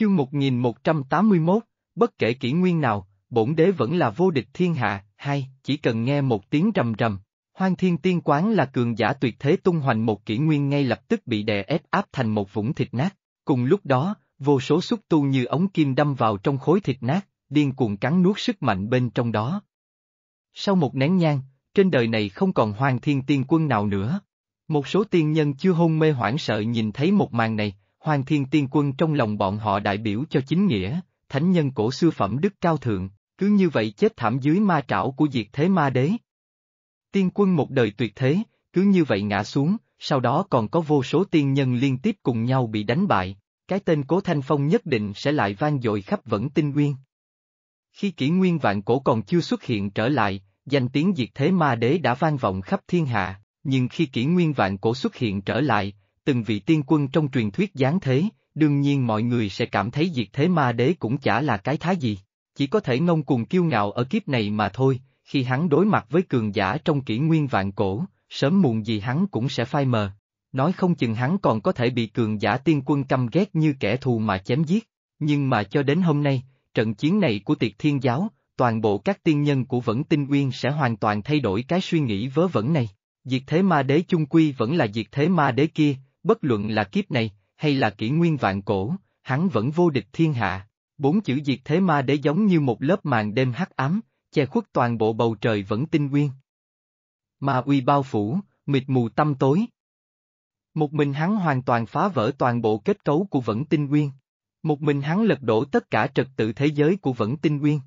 Chương 1181, bất kể kỷ nguyên nào, bổn đế vẫn là vô địch thiên hạ, hai, chỉ cần nghe một tiếng rầm rầm. Hoang thiên tiên quán là cường giả tuyệt thế tung hoành một kỷ nguyên ngay lập tức bị đè ép áp thành một vũng thịt nát. Cùng lúc đó, vô số xúc tu như ống kim đâm vào trong khối thịt nát, điên cuồng cắn nuốt sức mạnh bên trong đó. Sau một nén nhang, trên đời này không còn hoang thiên tiên quân nào nữa. Một số tiên nhân chưa hôn mê hoảng sợ nhìn thấy một màn này, Hoàng Thiên Tiên Quân trong lòng bọn họ đại biểu cho chính nghĩa, thánh nhân cổ xưa phẩm đức cao thượng, cứ như vậy chết thảm dưới ma trảo của diệt thế ma đế. Tiên quân một đời tuyệt thế, cứ như vậy ngã xuống, sau đó còn có vô số tiên nhân liên tiếp cùng nhau bị đánh bại, cái tên Cố Thanh Phong nhất định sẽ lại vang dội khắp vẫn tinh nguyên. Khi kỷ nguyên vạn cổ còn chưa xuất hiện trở lại, danh tiếng diệt thế ma đế đã vang vọng khắp thiên hạ, nhưng khi kỷ nguyên vạn cổ xuất hiện trở lại, từng vị tiên quân trong truyền thuyết giáng thế, đương nhiên mọi người sẽ cảm thấy diệt thế ma đế cũng chả là cái thá gì, chỉ có thể ngông cuồng kiêu ngạo ở kiếp này mà thôi, khi hắn đối mặt với cường giả trong kỷ nguyên vạn cổ, sớm muộn gì hắn cũng sẽ phai mờ. Nói không chừng hắn còn có thể bị cường giả tiên quân căm ghét như kẻ thù mà chém giết, nhưng mà cho đến hôm nay, trận chiến này của tiệt thiên giáo, toàn bộ các tiên nhân của Vẫn Tinh Nguyên sẽ hoàn toàn thay đổi cái suy nghĩ vớ vẩn này. Diệt thế ma đế chung quy vẫn là diệt thế ma đế kia, bất luận là kiếp này, hay là kỷ nguyên vạn cổ, hắn vẫn vô địch thiên hạ. Bốn chữ diệt thế ma đế giống như một lớp màn đêm hắc ám, che khuất toàn bộ bầu trời vẫn tinh nguyên. Ma uy bao phủ, mịt mù tâm tối. Một mình hắn hoàn toàn phá vỡ toàn bộ kết cấu của vẫn tinh nguyên. Một mình hắn lật đổ tất cả trật tự thế giới của vẫn tinh nguyên.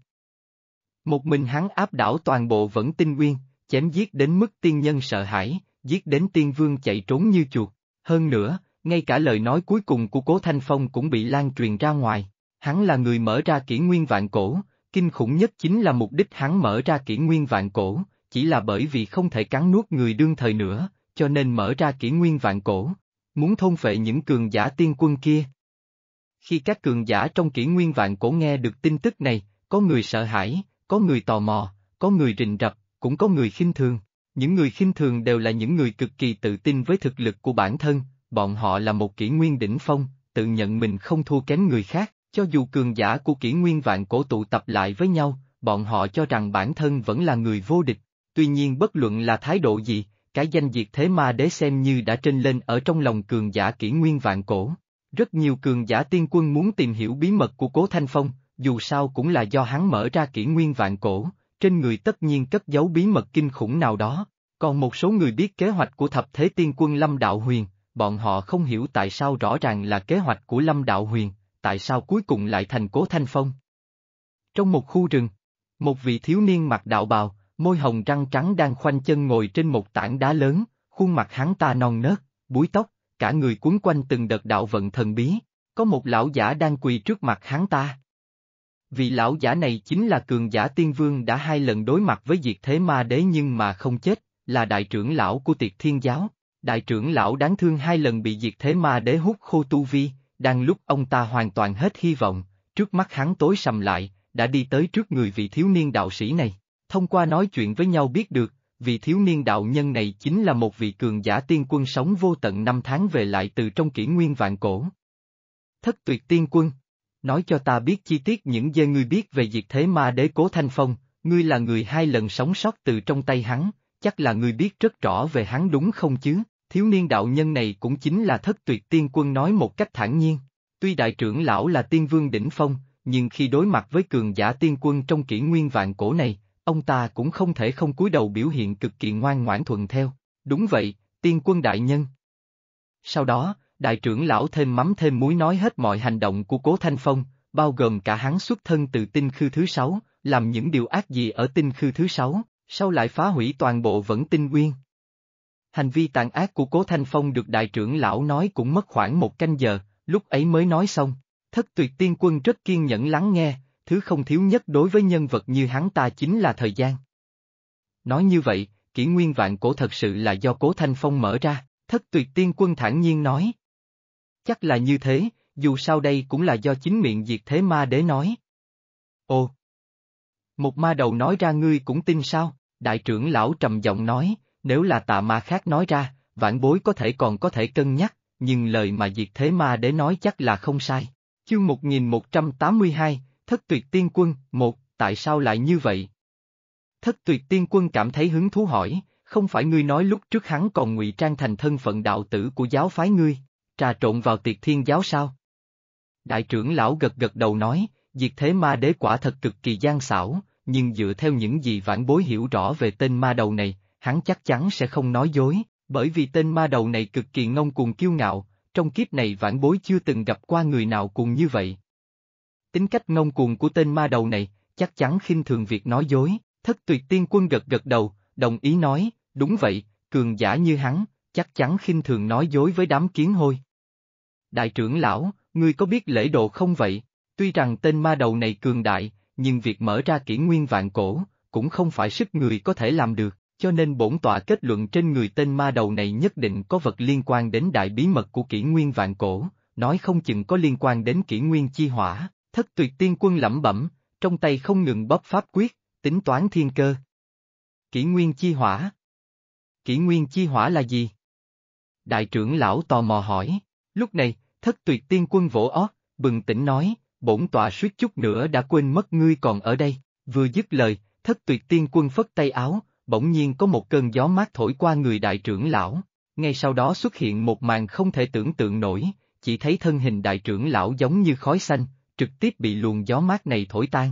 Một mình hắn áp đảo toàn bộ vẫn tinh nguyên, chém giết đến mức tiên nhân sợ hãi, giết đến tiên vương chạy trốn như chuột. Hơn nữa, ngay cả lời nói cuối cùng của Cố Thanh Phong cũng bị lan truyền ra ngoài. Hắn là người mở ra kỷ nguyên vạn cổ, kinh khủng nhất chính là mục đích hắn mở ra kỷ nguyên vạn cổ, chỉ là bởi vì không thể cắn nuốt người đương thời nữa, cho nên mở ra kỷ nguyên vạn cổ, muốn thôn phệ những cường giả tiên quân kia. Khi các cường giả trong kỷ nguyên vạn cổ nghe được tin tức này, có người sợ hãi, có người tò mò, có người rình rập, cũng có người khinh thường. Những người khinh thường đều là những người cực kỳ tự tin với thực lực của bản thân, bọn họ là một kỷ nguyên đỉnh phong, tự nhận mình không thua kém người khác, cho dù cường giả của kỷ nguyên vạn cổ tụ tập lại với nhau, bọn họ cho rằng bản thân vẫn là người vô địch. Tuy nhiên bất luận là thái độ gì, cái danh diệt thế ma đế xem như đã trên lên ở trong lòng cường giả kỷ nguyên vạn cổ. Rất nhiều cường giả tiên quân muốn tìm hiểu bí mật của Cố Thanh Phong, dù sao cũng là do hắn mở ra kỷ nguyên vạn cổ, trên người tất nhiên cất giấu bí mật kinh khủng nào đó, còn một số người biết kế hoạch của thập thế tiên quân Lâm Đạo Huyền, bọn họ không hiểu tại sao rõ ràng là kế hoạch của Lâm Đạo Huyền, tại sao cuối cùng lại thành cố Thanh Phong. Trong một khu rừng, một vị thiếu niên mặc đạo bào, môi hồng răng trắng đang khoanh chân ngồi trên một tảng đá lớn, khuôn mặt hắn ta non nớt, búi tóc, cả người cuốn quanh từng đợt đạo vận thần bí, có một lão giả đang quỳ trước mặt hắn ta. Vị lão giả này chính là cường giả tiên vương đã hai lần đối mặt với diệt thế ma đế nhưng mà không chết, là đại trưởng lão của tiệt thiên giáo. Đại trưởng lão đáng thương hai lần bị diệt thế ma đế hút khô tu vi, đang lúc ông ta hoàn toàn hết hy vọng, trước mắt hắn tối sầm lại, đã đi tới trước người vị thiếu niên đạo sĩ này. Thông qua nói chuyện với nhau biết được, vị thiếu niên đạo nhân này chính là một vị cường giả tiên quân sống vô tận năm tháng về lại từ trong kỷ nguyên vạn cổ. Thất tuyệt tiên quân nói cho ta biết chi tiết những dê ngươi biết về diệt thế ma đế cố thanh phong, ngươi là người hai lần sống sót từ trong tay hắn, chắc là ngươi biết rất rõ về hắn đúng không chứ, thiếu niên đạo nhân này cũng chính là thất tuyệt tiên quân nói một cách thản nhiên. Tuy đại trưởng lão là tiên vương đỉnh phong, nhưng khi đối mặt với cường giả tiên quân trong kỷ nguyên vạn cổ này, ông ta cũng không thể không cúi đầu biểu hiện cực kỳ ngoan ngoãn thuận theo. Đúng vậy, tiên quân đại nhân. Sau đó, đại trưởng lão thêm mắm thêm muối nói hết mọi hành động của Cố Thanh Phong, bao gồm cả hắn xuất thân từ tinh khư thứ sáu, làm những điều ác gì ở tinh khư thứ sáu, sau lại phá hủy toàn bộ vẫn tinh nguyên. Hành vi tàn ác của Cố Thanh Phong được đại trưởng lão nói cũng mất khoảng một canh giờ, lúc ấy mới nói xong, thất tuyệt tiên quân rất kiên nhẫn lắng nghe, thứ không thiếu nhất đối với nhân vật như hắn ta chính là thời gian. Nói như vậy, kỷ nguyên vạn cổ thật sự là do Cố Thanh Phong mở ra, thất tuyệt tiên quân thản nhiên nói, Chắc là như thế, dù sao đây cũng là do chính miệng diệt thế ma đế nói. Ồ! Một ma đầu nói ra ngươi cũng tin sao? Đại trưởng lão trầm giọng nói, nếu là tà ma khác nói ra, vãn bối có thể còn có thể cân nhắc, nhưng lời mà diệt thế ma đế nói chắc là không sai. Chương 1182, Thất tuyệt tiên quân, một, tại sao lại như vậy? Thất tuyệt tiên quân cảm thấy hứng thú hỏi, không phải ngươi nói lúc trước hắn còn ngụy trang thành thân phận đạo tử của giáo phái ngươi trà trộn vào tiệc thiên giáo sao? Đại trưởng lão gật gật đầu nói, diệt thế ma đế quả thật cực kỳ gian xảo, nhưng dựa theo những gì vãn bối hiểu rõ về tên ma đầu này, hắn chắc chắn sẽ không nói dối, bởi vì tên ma đầu này cực kỳ ngông cuồng kiêu ngạo, trong kiếp này vãn bối chưa từng gặp qua người nào cùng như vậy. Tính cách ngông cuồng của tên ma đầu này, chắc chắn khinh thường việc nói dối, thất tuyệt tiên quân gật gật đầu, đồng ý nói, đúng vậy, cường giả như hắn, chắc chắn khinh thường nói dối với đám kiến hôi. Đại trưởng lão, ngươi có biết lễ độ không vậy? Tuy rằng tên ma đầu này cường đại, nhưng việc mở ra kỷ nguyên vạn cổ, cũng không phải sức người có thể làm được, cho nên bổn tọa kết luận trên người tên ma đầu này nhất định có vật liên quan đến đại bí mật của kỷ nguyên vạn cổ, nói không chừng có liên quan đến kỷ nguyên chi hỏa, thất tuyệt tiên quân lẩm bẩm, trong tay không ngừng bóp pháp quyết, tính toán thiên cơ. Kỷ nguyên chi hỏa Kỷ nguyên chi hỏa là gì? Đại trưởng lão tò mò hỏi. Lúc này, thất tuyệt tiên quân vỗ ót, bừng tỉnh nói, bổn tọa suýt chút nữa đã quên mất ngươi còn ở đây. Vừa dứt lời, thất tuyệt tiên quân phất tay áo, bỗng nhiên có một cơn gió mát thổi qua người đại trưởng lão. Ngay sau đó xuất hiện một màn không thể tưởng tượng nổi, chỉ thấy thân hình đại trưởng lão giống như khói xanh, trực tiếp bị luồng gió mát này thổi tan.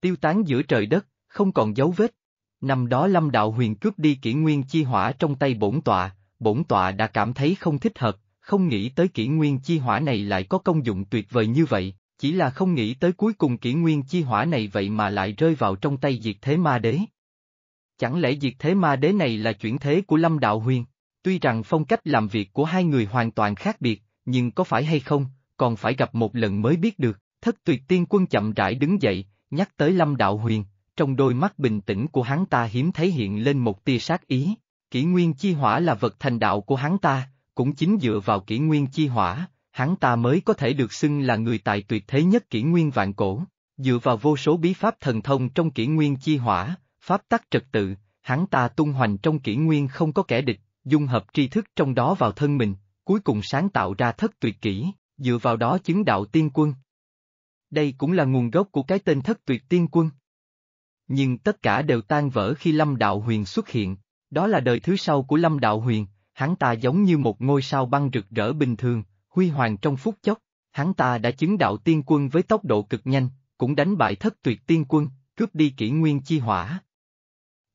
Tiêu tán giữa trời đất, không còn dấu vết. Năm đó Lâm Đạo Huyền cướp đi kỷ nguyên chi hỏa trong tay bổn tọa, bổn tọa đã cảm thấy không thích hợp, không nghĩ tới kỷ nguyên chi hỏa này lại có công dụng tuyệt vời như vậy, chỉ là không nghĩ tới cuối cùng kỷ nguyên chi hỏa này vậy mà lại rơi vào trong tay diệt thế ma đế. Chẳng lẽ diệt thế ma đế này là chuyển thế của Lâm Đạo Huyền? Tuy rằng phong cách làm việc của hai người hoàn toàn khác biệt, nhưng có phải hay không, còn phải gặp một lần mới biết được. Thất tuyệt tiên quân chậm rãi đứng dậy, nhắc tới Lâm Đạo Huyền, trong đôi mắt bình tĩnh của hắn ta hiếm thấy hiện lên một tia sát ý. Kỷ nguyên chi hỏa là vật thành đạo của hắn ta, cũng chính dựa vào kỷ nguyên chi hỏa, hắn ta mới có thể được xưng là người tài tuyệt thế nhất kỷ nguyên vạn cổ. Dựa vào vô số bí pháp thần thông trong kỷ nguyên chi hỏa, pháp tắc trật tự, hắn ta tung hoành trong kỷ nguyên không có kẻ địch, dung hợp tri thức trong đó vào thân mình, cuối cùng sáng tạo ra thất tuyệt kỷ, dựa vào đó chứng đạo tiên quân. Đây cũng là nguồn gốc của cái tên thất tuyệt tiên quân. Nhưng tất cả đều tan vỡ khi Lâm Đạo Huyền xuất hiện, đó là đời thứ sau của Lâm Đạo Huyền, hắn ta giống như một ngôi sao băng rực rỡ bình thường, huy hoàng trong phút chốc, hắn ta đã chứng đạo tiên quân với tốc độ cực nhanh, cũng đánh bại thất tuyệt tiên quân, cướp đi kỷ nguyên chi hỏa.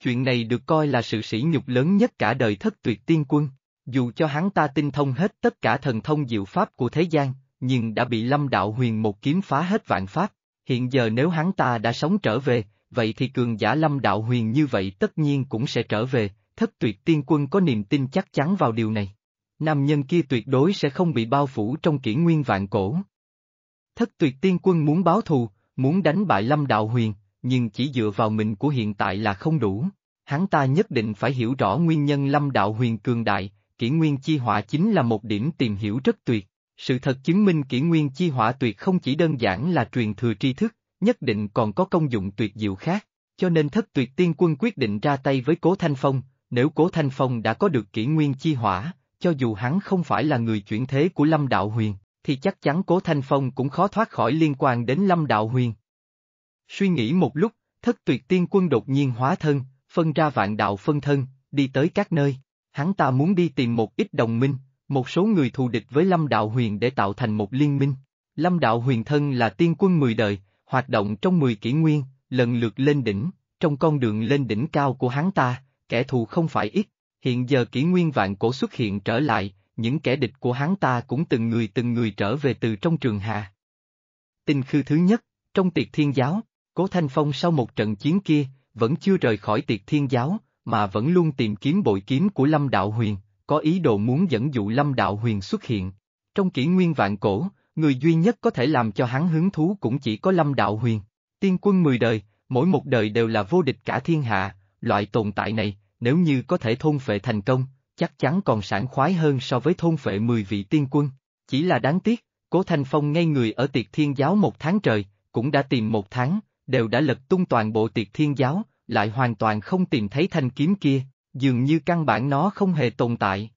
Chuyện này được coi là sự sỉ nhục lớn nhất cả đời thất tuyệt tiên quân, dù cho hắn ta tinh thông hết tất cả thần thông diệu pháp của thế gian, nhưng đã bị lâm đạo huyền một kiếm phá hết vạn pháp, hiện giờ nếu hắn ta đã sống trở về, vậy thì cường giả lâm đạo huyền như vậy tất nhiên cũng sẽ trở về, thất tuyệt tiên quân có niềm tin chắc chắn vào điều này. Nam nhân kia tuyệt đối sẽ không bị bao phủ trong kỷ nguyên vạn cổ. Thất tuyệt tiên quân muốn báo thù, muốn đánh bại Lâm Đạo Huyền, nhưng chỉ dựa vào mình của hiện tại là không đủ. Hắn ta nhất định phải hiểu rõ nguyên nhân Lâm Đạo Huyền cường đại, kỷ nguyên chi hỏa chính là một điểm tìm hiểu rất tuyệt. Sự thật chứng minh kỷ nguyên chi hỏa tuyệt không chỉ đơn giản là truyền thừa tri thức, nhất định còn có công dụng tuyệt diệu khác, cho nên thất tuyệt tiên quân quyết định ra tay với Cố Thanh Phong, nếu Cố Thanh Phong đã có được kỷ nguyên chi hỏa, cho dù hắn không phải là người chuyển thế của Lâm Đạo Huyền, thì chắc chắn Cố Thanh Phong cũng khó thoát khỏi liên quan đến Lâm Đạo Huyền. Suy nghĩ một lúc, thất tuyệt tiên quân đột nhiên hóa thân, phân ra vạn đạo phân thân, đi tới các nơi. Hắn ta muốn đi tìm một ít đồng minh, một số người thù địch với Lâm Đạo Huyền để tạo thành một liên minh. Lâm Đạo Huyền thân là tiên quân mười đời, hoạt động trong mười kỷ nguyên, lần lượt lên đỉnh, trong con đường lên đỉnh cao của hắn ta, kẻ thù không phải ít, hiện giờ kỷ nguyên vạn cổ xuất hiện trở lại, những kẻ địch của hắn ta cũng từng người từng người trở về từ trong trường hạ. Tinh khư thứ nhất, trong tiệc thiên giáo, Cố Thanh Phong sau một trận chiến kia, vẫn chưa rời khỏi tiệc thiên giáo, mà vẫn luôn tìm kiếm bội kiếm của Lâm Đạo Huyền, có ý đồ muốn dẫn dụ Lâm Đạo Huyền xuất hiện. Trong kỷ nguyên vạn cổ, người duy nhất có thể làm cho hắn hứng thú cũng chỉ có Lâm Đạo Huyền. Tiên quân mười đời, mỗi một đời đều là vô địch cả thiên hạ, loại tồn tại này, nếu như có thể thôn phệ thành công, chắc chắn còn sảng khoái hơn so với thôn phệ 10 vị tiên quân. Chỉ là đáng tiếc, Cố Thanh Phong ngay người ở tiệc thiên giáo một tháng trời, cũng đã tìm một tháng, đều đã lật tung toàn bộ tiệc thiên giáo, lại hoàn toàn không tìm thấy thanh kiếm kia, dường như căn bản nó không hề tồn tại.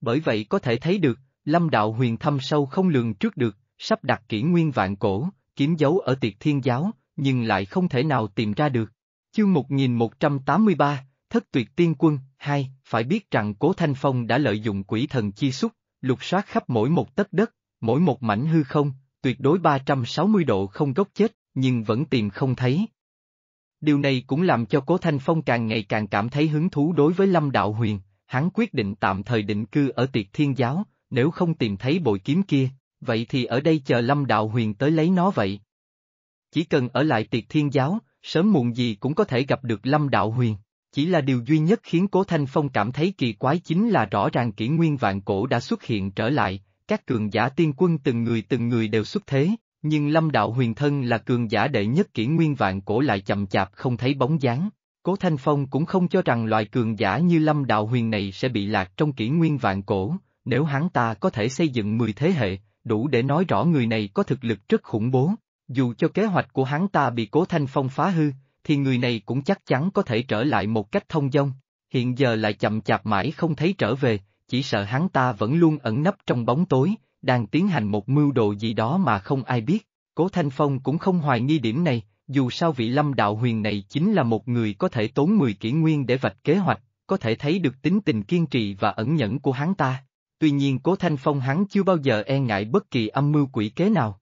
Bởi vậy có thể thấy được, lâm đạo huyền thâm sâu không lường trước được, sắp đặt kỹ nguyên vạn cổ, kiếm dấu ở tiệc thiên giáo, nhưng lại không thể nào tìm ra được. Chương 1183, Thất tuyệt tiên quân, 2, phải biết rằng Cố Thanh Phong đã lợi dụng quỷ thần chi xúc, lục soát khắp mỗi một tấc đất, mỗi một mảnh hư không, tuyệt đối 360 độ không gốc chết, nhưng vẫn tìm không thấy. Điều này cũng làm cho Cố Thanh Phong càng ngày càng cảm thấy hứng thú đối với Lâm Đạo Huyền, hắn quyết định tạm thời định cư ở tiệt thiên giáo, nếu không tìm thấy bội kiếm kia, vậy thì ở đây chờ Lâm Đạo Huyền tới lấy nó vậy. Chỉ cần ở lại tiệt thiên giáo, sớm muộn gì cũng có thể gặp được Lâm Đạo Huyền. Chỉ là điều duy nhất khiến Cố Thanh Phong cảm thấy kỳ quái chính là rõ ràng kỷ nguyên vạn cổ đã xuất hiện trở lại, các cường giả tiên quân từng người từng người đều xuất thế, nhưng Lâm Đạo Huyền Thân là cường giả đệ nhất kỷ nguyên vạn cổ lại chậm chạp không thấy bóng dáng. Cố Thanh Phong cũng không cho rằng loại cường giả như Lâm Đạo Huyền này sẽ bị lạc trong kỷ nguyên vạn cổ, nếu hắn ta có thể xây dựng 10 thế hệ, đủ để nói rõ người này có thực lực rất khủng bố, dù cho kế hoạch của hắn ta bị cố thanh phong phá hư, thì người này cũng chắc chắn có thể trở lại một cách thông dong, hiện giờ lại chậm chạp mãi không thấy trở về, chỉ sợ hắn ta vẫn luôn ẩn nấp trong bóng tối, đang tiến hành một mưu đồ gì đó mà không ai biết. Cố Thanh Phong cũng không hoài nghi điểm này, dù sao vị lâm đạo huyền này chính là một người có thể tốn 10 kỷ nguyên để vạch kế hoạch, có thể thấy được tính tình kiên trì và ẩn nhẫn của hắn ta. Tuy nhiên Cố Thanh Phong hắn chưa bao giờ e ngại bất kỳ âm mưu quỷ kế nào.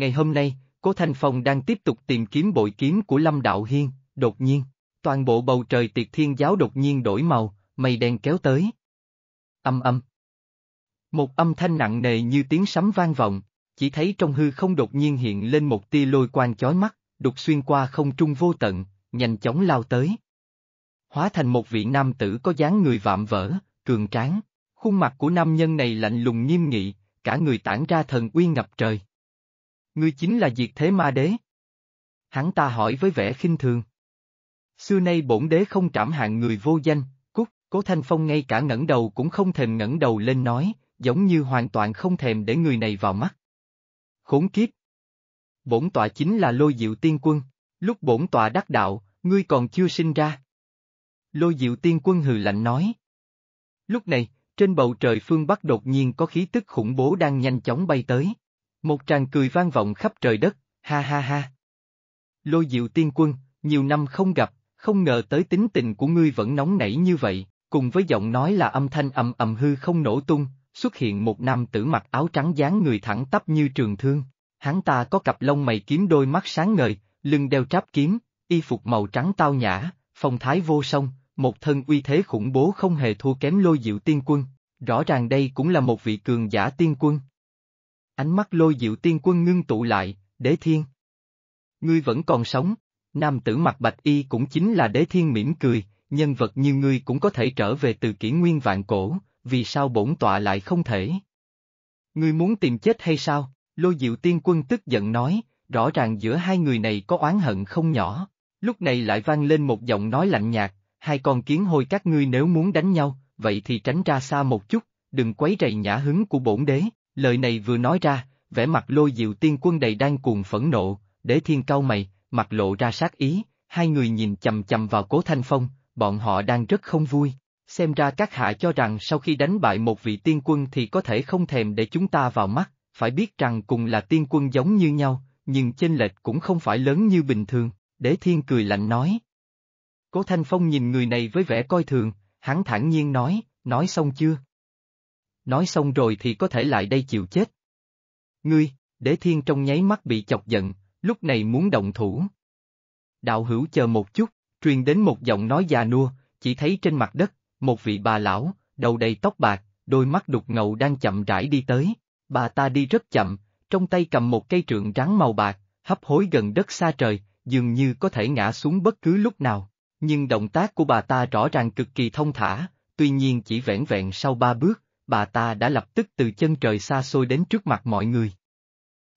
Ngày hôm nay, Cố Thanh Phong đang tiếp tục tìm kiếm bội kiếm của Lâm Đạo Hiên, đột nhiên, toàn bộ bầu trời tiệt thiên giáo đột nhiên đổi màu, mây đen kéo tới. Âm âm. Một âm thanh nặng nề như tiếng sấm vang vọng, chỉ thấy trong hư không đột nhiên hiện lên một tia lôi quang chói mắt, đục xuyên qua không trung vô tận, nhanh chóng lao tới. Hóa thành một vị nam tử có dáng người vạm vỡ, cường tráng, khuôn mặt của nam nhân này lạnh lùng nghiêm nghị, cả người tản ra thần uy ngập trời. Ngươi chính là diệt thế ma đế. Hắn ta hỏi với vẻ khinh thường. Xưa nay bổn đế không trảm hạng người vô danh, cút! cố thanh phong ngay cả ngẩng đầu cũng không thèm ngẩng đầu lên nói, giống như hoàn toàn không thèm để người này vào mắt. Khốn kiếp! Bổn tọa chính là lôi diệu tiên quân, lúc bổn tọa đắc đạo, ngươi còn chưa sinh ra. Lôi diệu tiên quân hừ lạnh nói. Lúc này, trên bầu trời phương Bắc đột nhiên có khí tức khủng bố đang nhanh chóng bay tới. Một tràng cười vang vọng khắp trời đất, ha ha ha. Lôi diệu tiên quân, nhiều năm không gặp, không ngờ tới tính tình của ngươi vẫn nóng nảy như vậy, cùng với giọng nói là âm thanh ầm ầm hư không nổ tung, xuất hiện một nam tử mặc áo trắng dáng người thẳng tắp như trường thương. Hắn ta có cặp lông mày kiếm đôi mắt sáng ngời, lưng đeo tráp kiếm, y phục màu trắng tao nhã, phong thái vô song, một thân uy thế khủng bố không hề thua kém lôi diệu tiên quân. Rõ ràng đây cũng là một vị cường giả tiên quân. Ánh mắt lôi diệu tiên quân ngưng tụ lại, đế thiên. Ngươi vẫn còn sống, nam tử mặt bạch y cũng chính là đế thiên mỉm cười, nhân vật như ngươi cũng có thể trở về từ kỷ nguyên vạn cổ, vì sao bổn tọa lại không thể? Ngươi muốn tìm chết hay sao? Lôi diệu tiên quân tức giận nói, rõ ràng giữa hai người này có oán hận không nhỏ. Lúc này lại vang lên một giọng nói lạnh nhạt, hai con kiến hôi các ngươi nếu muốn đánh nhau, vậy thì tránh ra xa một chút, đừng quấy rầy nhã hứng của bổn đế. Lời này vừa nói ra, vẻ mặt lôi diệu tiên quân đầy đang cuồng phẫn nộ, đế thiên cau mày, mặt lộ ra sát ý, hai người nhìn chầm chầm vào cố thanh phong, bọn họ đang rất không vui. Xem ra các hạ cho rằng sau khi đánh bại một vị tiên quân thì có thể không thèm để chúng ta vào mắt, phải biết rằng cùng là tiên quân giống như nhau, nhưng chênh lệch cũng không phải lớn như bình thường, đế thiên cười lạnh nói. Cố Thanh Phong nhìn người này với vẻ coi thường, hắn thản nhiên nói, nói xong chưa? nói xong rồi thì có thể lại đây chịu chết. Ngươi, đế thiên trong nháy mắt bị chọc giận, lúc này muốn động thủ. Đạo hữu chờ một chút, truyền đến một giọng nói già nua, chỉ thấy trên mặt đất, một vị bà lão, đầu đầy tóc bạc, đôi mắt đục ngầu đang chậm rãi đi tới. Bà ta đi rất chậm, trong tay cầm một cây trượng rắn màu bạc, hấp hối gần đất xa trời, dường như có thể ngã xuống bất cứ lúc nào. Nhưng động tác của bà ta rõ ràng cực kỳ thông thả, tuy nhiên chỉ vẻn vẹn sau ba bước, bà ta đã lập tức từ chân trời xa xôi đến trước mặt mọi người.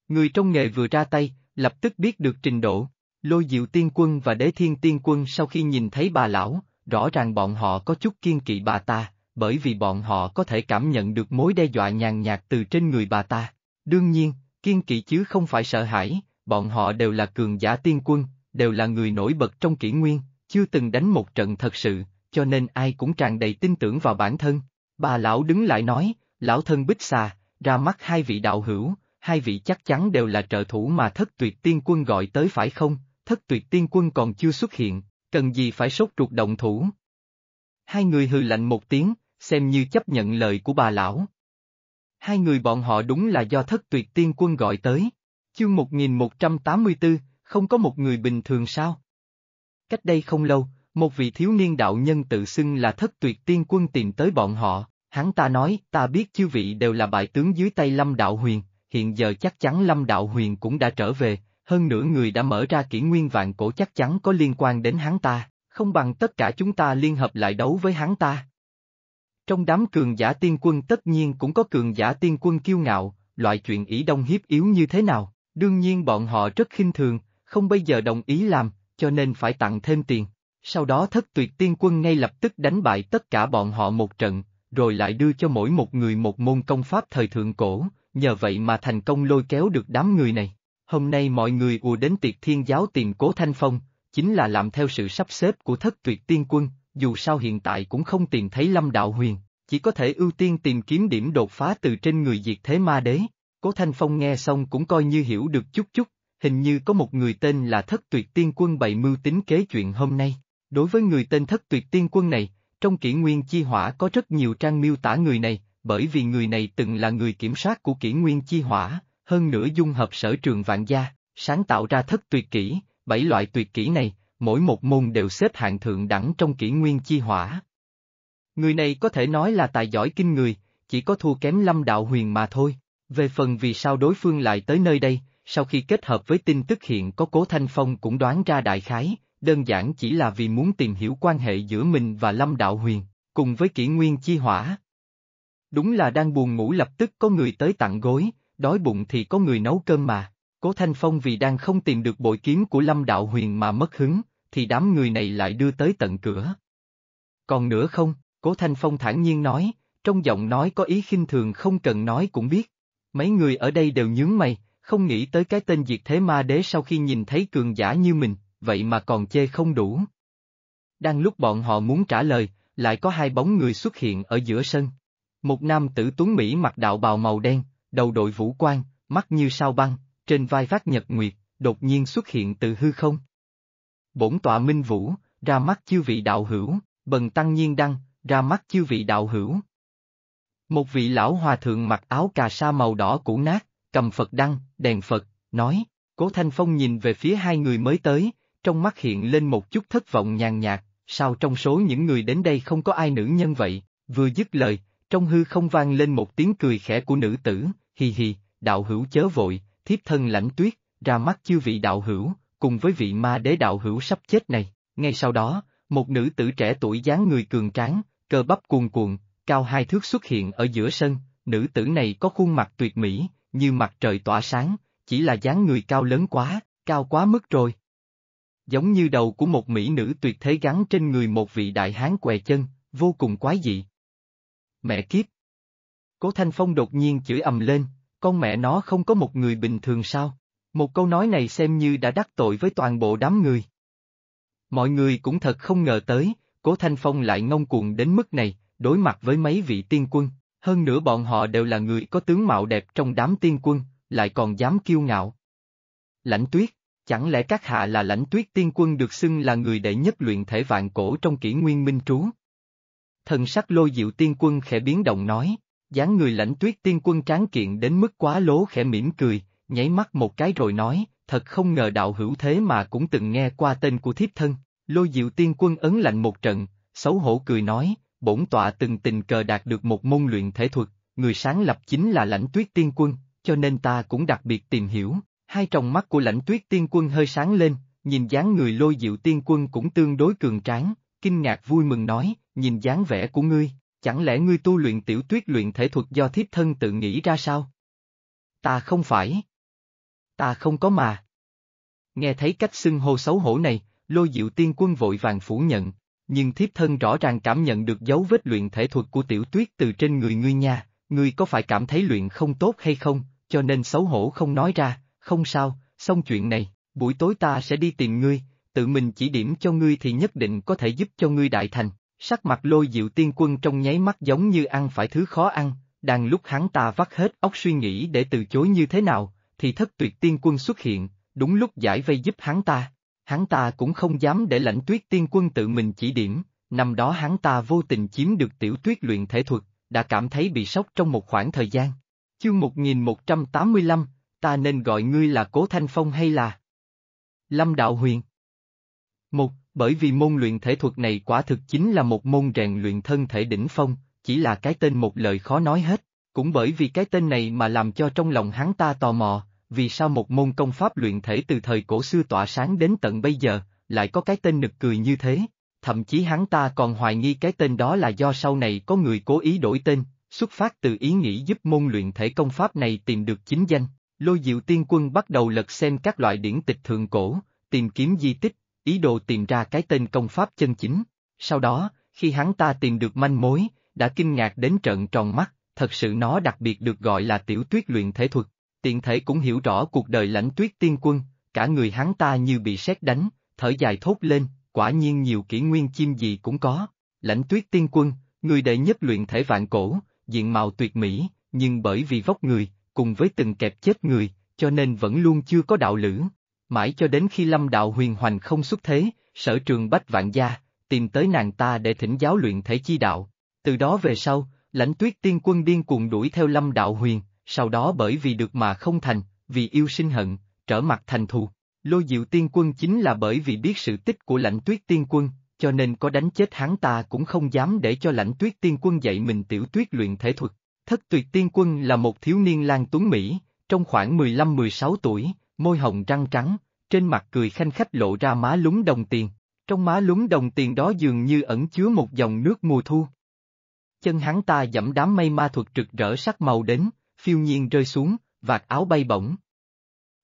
Người trong nghề vừa ra tay, lập tức biết được trình độ, lôi diệu tiên quân và đế thiên tiên quân sau khi nhìn thấy bà lão, rõ ràng bọn họ có chút kiên kỵ bà ta, bởi vì bọn họ có thể cảm nhận được mối đe dọa nhàn nhạt từ trên người bà ta. Đương nhiên, kiên kỵ chứ không phải sợ hãi, bọn họ đều là cường giả tiên quân, đều là người nổi bật trong kỷ nguyên, chưa từng đánh một trận thật sự, cho nên ai cũng tràn đầy tin tưởng vào bản thân. Bà lão đứng lại nói, lão thân bích xà, ra mắt hai vị đạo hữu, hai vị chắc chắn đều là trợ thủ mà thất tuyệt tiên quân gọi tới phải không, thất tuyệt tiên quân còn chưa xuất hiện, cần gì phải sốt ruột động thủ. Hai người hừ lạnh một tiếng, xem như chấp nhận lời của bà lão. Hai người bọn họ đúng là do thất tuyệt tiên quân gọi tới. Chương 1184, không có một người bình thường sao? Cách đây không lâu, một vị thiếu niên đạo nhân tự xưng là thất tuyệt tiên quân tìm tới bọn họ, Hắn ta nói, ta biết chư vị đều là bại tướng dưới tay Lâm Đạo Huyền, hiện giờ chắc chắn Lâm Đạo Huyền cũng đã trở về, hơn nữa người đã mở ra kỷ nguyên vạn cổ chắc chắn có liên quan đến hắn ta, không bằng tất cả chúng ta liên hợp lại đấu với hắn ta. Trong đám cường giả tiên quân tất nhiên cũng có cường giả tiên quân kiêu ngạo, loại chuyện ý đông hiếp yếu như thế nào, đương nhiên bọn họ rất khinh thường, không bây giờ đồng ý làm, cho nên phải tặng thêm tiền. Sau đó thất tuyệt tiên quân ngay lập tức đánh bại tất cả bọn họ một trận, rồi lại đưa cho mỗi một người một môn công pháp thời thượng cổ, nhờ vậy mà thành công lôi kéo được đám người này. Hôm nay mọi người ùa đến tiệc thiên giáo tìm cố thanh phong, chính là làm theo sự sắp xếp của thất tuyệt tiên quân, dù sao hiện tại cũng không tìm thấy lâm đạo huyền, chỉ có thể ưu tiên tìm kiếm điểm đột phá từ trên người diệt thế ma đế. Cố Thanh Phong nghe xong cũng coi như hiểu được chút chút, hình như có một người tên là Thất Tuyệt Tiên Quân bày mưu tính kế chuyện hôm nay. Đối với người tên Thất Tuyệt Tiên Quân này, trong kỷ nguyên chi hỏa có rất nhiều trang miêu tả người này, bởi vì người này từng là người kiểm soát của kỷ nguyên chi hỏa, hơn nữa dung hợp sở trường vạn gia, sáng tạo ra thất tuyệt kỹ, bảy loại tuyệt kỹ này, mỗi một môn đều xếp hạng thượng đẳng trong kỷ nguyên chi hỏa. Người này có thể nói là tài giỏi kinh người, chỉ có thua kém lâm đạo huyền mà thôi. Về phần vì sao đối phương lại tới nơi đây, sau khi kết hợp với tin tức hiện có Cố Thanh Phong cũng đoán ra đại khái, đơn giản chỉ là vì muốn tìm hiểu quan hệ giữa mình và Lâm Đạo Huyền, cùng với kỷ nguyên chi hỏa. Đúng là đang buồn ngủ lập tức có người tới tặng gối, đói bụng thì có người nấu cơm mà. Cố Thanh Phong vì đang không tìm được bội kiếm của Lâm Đạo Huyền mà mất hứng, thì đám người này lại đưa tới tận cửa. Còn nữa không, Cố Thanh Phong thản nhiên nói, trong giọng nói có ý khinh thường không cần nói cũng biết. Mấy người ở đây đều nhướng mày, không nghĩ tới cái tên diệt thế ma đế sau khi nhìn thấy cường giả như mình, vậy mà còn chê không đủ. Đang lúc bọn họ muốn trả lời, lại có hai bóng người xuất hiện ở giữa sân. Một nam tử tuấn Mỹ mặc đạo bào màu đen, đầu đội vũ quan, mắt như sao băng, trên vai vác nhật nguyệt, đột nhiên xuất hiện từ hư không. Bổn tọa minh vũ, ra mắt chư vị đạo hữu, bần tăng nhiên đăng, ra mắt chư vị đạo hữu. Một vị lão hòa thượng mặc áo cà sa màu đỏ cũ nát, cầm Phật đăng, đèn Phật, nói, Cố Thanh Phong nhìn về phía hai người mới tới, trong mắt hiện lên một chút thất vọng nhàn nhạt, sao trong số những người đến đây không có ai nữ nhân vậy, vừa dứt lời, trong hư không vang lên một tiếng cười khẽ của nữ tử, hì hì, đạo hữu chớ vội, thiếp thân lãnh tuyết, ra mắt chư vị đạo hữu, cùng với vị ma đế đạo hữu sắp chết này, ngay sau đó, một nữ tử trẻ tuổi dáng người cường tráng, cơ bắp cuồn cuộn, cao hai thước xuất hiện ở giữa sân, nữ tử này có khuôn mặt tuyệt mỹ, như mặt trời tỏa sáng, chỉ là dáng người cao lớn quá, cao quá mức rồi giống như đầu của một mỹ nữ tuyệt thế gắn trên người một vị đại hán què chân, vô cùng quái dị. Mẹ kiếp! Cố Thanh Phong đột nhiên chửi ầm lên, con mẹ nó không có một người bình thường sao? Một câu nói này xem như đã đắc tội với toàn bộ đám người. Mọi người cũng thật không ngờ tới, Cố Thanh Phong lại ngông cuồng đến mức này, đối mặt với mấy vị tiên quân, hơn nữa bọn họ đều là người có tướng mạo đẹp trong đám tiên quân, lại còn dám kiêu ngạo. Lãnh tuyết Chẳng lẽ các hạ là lãnh tuyết tiên quân được xưng là người đệ nhất luyện thể vạn cổ trong kỷ nguyên minh trú? Thần sắc lôi diệu tiên quân khẽ biến động nói, dáng người lãnh tuyết tiên quân tráng kiện đến mức quá lố khẽ mỉm cười, nháy mắt một cái rồi nói, thật không ngờ đạo hữu thế mà cũng từng nghe qua tên của thiếp thân, lôi diệu tiên quân ấn lạnh một trận, xấu hổ cười nói, bổn tọa từng tình cờ đạt được một môn luyện thể thuật, người sáng lập chính là lãnh tuyết tiên quân, cho nên ta cũng đặc biệt tìm hiểu, Hai tròng mắt của lãnh tuyết tiên quân hơi sáng lên, nhìn dáng người lôi diệu tiên quân cũng tương đối cường tráng, kinh ngạc vui mừng nói, nhìn dáng vẻ của ngươi, chẳng lẽ ngươi tu luyện tiểu tuyết luyện thể thuật do thiếp thân tự nghĩ ra sao? Ta không phải. Ta không có mà. Nghe thấy cách xưng hô xấu hổ này, lôi diệu tiên quân vội vàng phủ nhận, nhưng thiếp thân rõ ràng cảm nhận được dấu vết luyện thể thuật của tiểu tuyết từ trên người ngươi nha, ngươi có phải cảm thấy luyện không tốt hay không, cho nên xấu hổ không nói ra, không sao, xong chuyện này, buổi tối ta sẽ đi tìm ngươi, tự mình chỉ điểm cho ngươi thì nhất định có thể giúp cho ngươi đại thành. Sắc mặt lôi diệu tiên quân trong nháy mắt giống như ăn phải thứ khó ăn, đang lúc hắn ta vắt hết óc suy nghĩ để từ chối như thế nào, thì thất tuyệt tiên quân xuất hiện, đúng lúc giải vây giúp hắn ta. Hắn ta cũng không dám để lãnh tuyết tiên quân tự mình chỉ điểm, năm đó hắn ta vô tình chiếm được tiểu tuyết luyện thể thuật, đã cảm thấy bị sốc trong một khoảng thời gian. Chương 1185, ta nên gọi ngươi là Cố Thanh Phong hay là Lâm Đạo Huyền? Một, bởi vì môn luyện thể thuật này quả thực chính là một môn rèn luyện thân thể đỉnh phong, chỉ là cái tên một lời khó nói hết, cũng bởi vì cái tên này mà làm cho trong lòng hắn ta tò mò, vì sao một môn công pháp luyện thể từ thời cổ xưa tỏa sáng đến tận bây giờ, lại có cái tên nực cười như thế, thậm chí hắn ta còn hoài nghi cái tên đó là do sau này có người cố ý đổi tên, xuất phát từ ý nghĩ giúp môn luyện thể công pháp này tìm được chính danh, Lôi Diệu Tiên Quân bắt đầu lật xem các loại điển tịch thượng cổ, tìm kiếm di tích, ý đồ tìm ra cái tên công pháp chân chính. Sau đó, khi hắn ta tìm được manh mối, đã kinh ngạc đến trận tròn mắt, thật sự nó đặc biệt được gọi là tiểu tuyết luyện thể thuật. Tiện thể cũng hiểu rõ cuộc đời lãnh tuyết tiên quân, cả người hắn ta như bị sét đánh, thở dài thốt lên, quả nhiên nhiều kỷ nguyên chim gì cũng có. Lãnh tuyết tiên quân, người đệ nhất luyện thể vạn cổ, diện mạo tuyệt mỹ, nhưng bởi vì vóc người, cùng với từng kẹp chết người, cho nên vẫn luôn chưa có đạo lữ. Mãi cho đến khi lâm đạo huyền hoành không xuất thế, sở trường bách vạn gia, tìm tới nàng ta để thỉnh giáo luyện thể chi đạo. Từ đó về sau, lãnh tuyết tiên quân điên cuồng đuổi theo lâm đạo huyền, sau đó bởi vì được mà không thành, vì yêu sinh hận, trở mặt thành thù. Lô Diệu Tiên Quân chính là bởi vì biết sự tích của lãnh tuyết tiên quân, cho nên có đánh chết hắn ta cũng không dám để cho lãnh tuyết tiên quân dạy mình tiểu tuyết luyện thể thuật. Thất tuyệt tiên quân là một thiếu niên lang tuấn Mỹ, trong khoảng 15-16 tuổi, môi hồng răng trắng, trên mặt cười khanh khách lộ ra má lúng đồng tiền. Trong má lúng đồng tiền đó dường như ẩn chứa một dòng nước mùa thu. Chân hắn ta dẫm đám mây ma thuật rực rỡ sắc màu đến, phiêu nhiên rơi xuống, vạt áo bay bổng.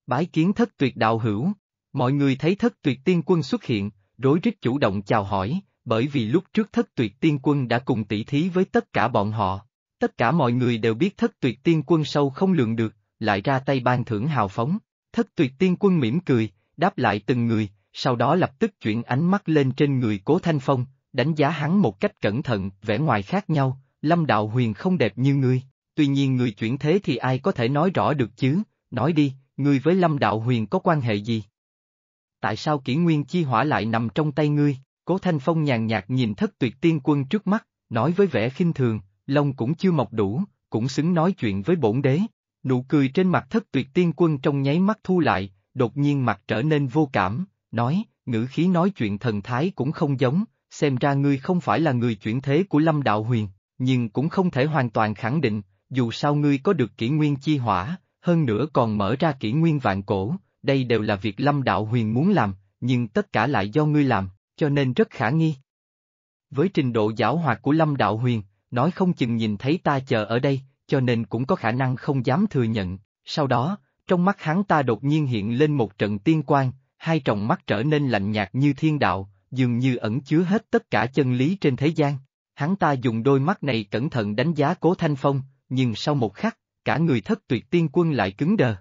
Bái kiến thất tuyệt đạo hữu, mọi người thấy thất tuyệt tiên quân xuất hiện, rối rít chủ động chào hỏi, bởi vì lúc trước thất tuyệt tiên quân đã cùng tỷ thí với tất cả bọn họ. Tất cả mọi người đều biết thất tuyệt tiên quân sâu không lường được, lại ra tay ban thưởng hào phóng. Thất tuyệt tiên quân mỉm cười, đáp lại từng người, sau đó lập tức chuyển ánh mắt lên trên người cố thanh phong, đánh giá hắn một cách cẩn thận, vẻ ngoài khác nhau, lâm đạo huyền không đẹp như ngươi, tuy nhiên người chuyển thế thì ai có thể nói rõ được chứ, nói đi, ngươi với lâm đạo huyền có quan hệ gì? Tại sao kỷ nguyên chi hỏa lại nằm trong tay ngươi? Cố Thanh Phong nhàn nhạt nhìn thất tuyệt tiên quân trước mắt, nói với vẻ khinh thường, Long cũng chưa mọc đủ, cũng xứng nói chuyện với bổn đế. Nụ cười trên mặt thất tuyệt tiên quân trong nháy mắt thu lại, đột nhiên mặt trở nên vô cảm, nói, ngữ khí nói chuyện thần thái cũng không giống, xem ra ngươi không phải là người chuyển thế của Lâm Đạo Huyền, nhưng cũng không thể hoàn toàn khẳng định, dù sao ngươi có được kỷ nguyên chi hỏa, hơn nữa còn mở ra kỷ nguyên vạn cổ, đây đều là việc Lâm Đạo Huyền muốn làm, nhưng tất cả lại do ngươi làm, cho nên rất khả nghi. Với trình độ giáo hoạt của Lâm Đạo Huyền, nói không chừng nhìn thấy ta chờ ở đây, cho nên cũng có khả năng không dám thừa nhận. Sau đó, trong mắt hắn ta đột nhiên hiện lên một trận tiên quang, hai tròng mắt trở nên lạnh nhạt như thiên đạo, dường như ẩn chứa hết tất cả chân lý trên thế gian. Hắn ta dùng đôi mắt này cẩn thận đánh giá Cố Thanh Phong, nhưng sau một khắc, cả người thất tuyệt tiên quân lại cứng đờ.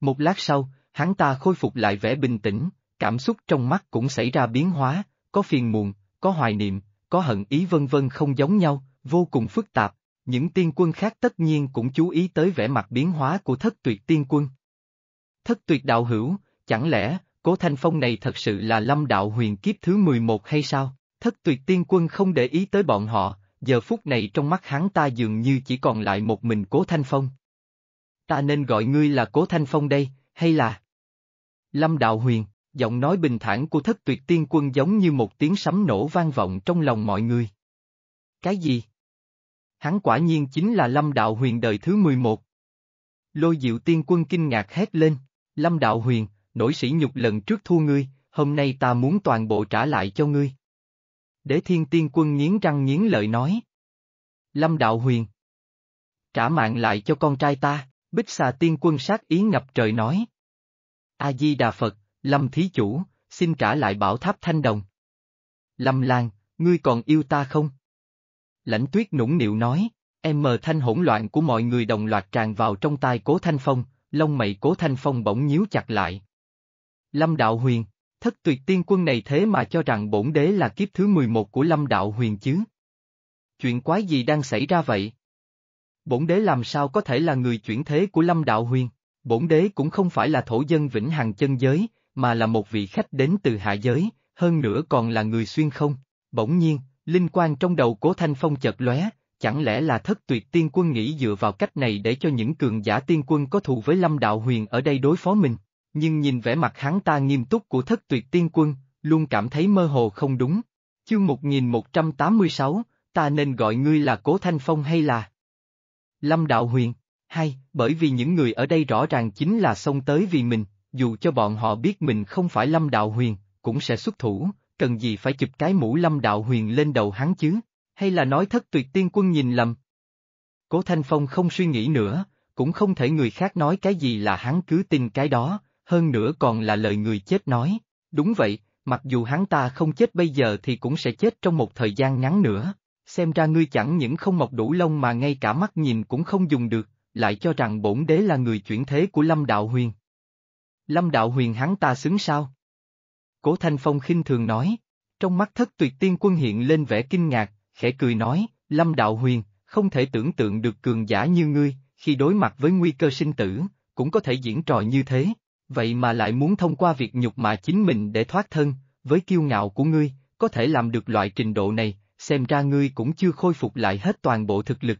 Một lát sau, hắn ta khôi phục lại vẻ bình tĩnh, cảm xúc trong mắt cũng xảy ra biến hóa, có phiền muộn, có hoài niệm, có hận ý vân vân không giống nhau, vô cùng phức tạp, những tiên quân khác tất nhiên cũng chú ý tới vẻ mặt biến hóa của thất tuyệt tiên quân. Thất tuyệt đạo hữu, chẳng lẽ, cố thanh phong này thật sự là lâm đạo huyền kiếp thứ 11 hay sao? Thất tuyệt tiên quân không để ý tới bọn họ, giờ phút này trong mắt hắn ta dường như chỉ còn lại một mình cố thanh phong. Ta nên gọi ngươi là cố thanh phong đây, hay là... Lâm đạo huyền, giọng nói bình thản của thất tuyệt tiên quân giống như một tiếng sấm nổ vang vọng trong lòng mọi người. Cái gì? Hắn quả nhiên chính là Lâm Đạo Huyền đời thứ 11. Lôi Diệu Tiên Quân kinh ngạc hét lên, Lâm Đạo Huyền, nổi sĩ nhục lần trước thua ngươi, hôm nay ta muốn toàn bộ trả lại cho ngươi. Đế Thiên Tiên Quân nghiến răng nghiến lợi nói. Lâm Đạo Huyền. Trả mạng lại cho con trai ta, Bích Xà Tiên Quân sát ý ngập trời nói. A-di-đà Phật, Lâm Thí Chủ, xin trả lại bảo tháp thanh đồng. Lâm Lan, ngươi còn yêu ta không? lãnh tuyết nũng nịu nói, em mờ thanh hỗn loạn của mọi người đồng loạt tràn vào trong tai cố thanh phong, lông mày cố thanh phong bỗng nhíu chặt lại. Lâm Đạo Huyền, thất tuyệt tiên quân này thế mà cho rằng bổn đế là kiếp thứ 11 của Lâm Đạo Huyền chứ. Chuyện quái gì đang xảy ra vậy? Bổn đế làm sao có thể là người chuyển thế của Lâm Đạo Huyền, bổn đế cũng không phải là thổ dân vĩnh hằng chân giới, mà là một vị khách đến từ hạ giới, hơn nữa còn là người xuyên không. Bỗng nhiên, linh quan trong đầu cố thanh phong chợt lóe, chẳng lẽ là thất tuyệt tiên quân nghĩ dựa vào cách này để cho những cường giả tiên quân có thù với lâm đạo huyền ở đây đối phó mình, nhưng nhìn vẻ mặt hắn ta nghiêm túc của thất tuyệt tiên quân, luôn cảm thấy mơ hồ không đúng. Chương 1186, ta nên gọi ngươi là Cố Thanh Phong hay là Lâm Đạo Huyền? Hay, bởi vì những người ở đây rõ ràng chính là xông tới vì mình, dù cho bọn họ biết mình không phải Lâm Đạo Huyền, cũng sẽ xuất thủ, cần gì phải chụp cái mũ lâm đạo huyền lên đầu hắn chứ, hay là nói thất tuyệt tiên quân nhìn lầm. Cố Thanh Phong không suy nghĩ nữa, cũng không thể người khác nói cái gì là hắn cứ tin cái đó, hơn nữa còn là lời người chết nói. Đúng vậy, mặc dù hắn ta không chết bây giờ thì cũng sẽ chết trong một thời gian ngắn nữa. Xem ra ngươi chẳng những không mọc đủ lông mà ngay cả mắt nhìn cũng không dùng được, lại cho rằng bổn đế là người chuyển thế của Lâm Đạo Huyền. Lâm Đạo Huyền hắn ta xứng sao? Cố Thanh Phong khinh thường nói. Trong mắt thất tuyệt tiên quân hiện lên vẻ kinh ngạc, khẽ cười nói, Lâm Đạo Huyền, không thể tưởng tượng được cường giả như ngươi, khi đối mặt với nguy cơ sinh tử, cũng có thể diễn trò như thế, vậy mà lại muốn thông qua việc nhục mạ chính mình để thoát thân, với kiêu ngạo của ngươi, có thể làm được loại trình độ này, xem ra ngươi cũng chưa khôi phục lại hết toàn bộ thực lực.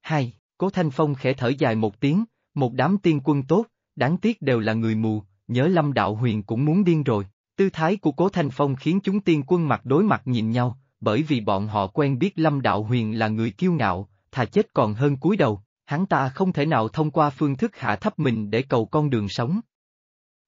Hai, Cố Thanh Phong khẽ thở dài một tiếng, một đám tiên quân tốt, đáng tiếc đều là người mù, nhớ lâm đạo huyền cũng muốn điên rồi. Tư thái của Cố Thanh Phong khiến chúng tiên quân mặt đối mặt nhìn nhau, bởi vì bọn họ quen biết Lâm Đạo Huyền là người kiêu ngạo, thà chết còn hơn cúi đầu, hắn ta không thể nào thông qua phương thức hạ thấp mình để cầu con đường sống.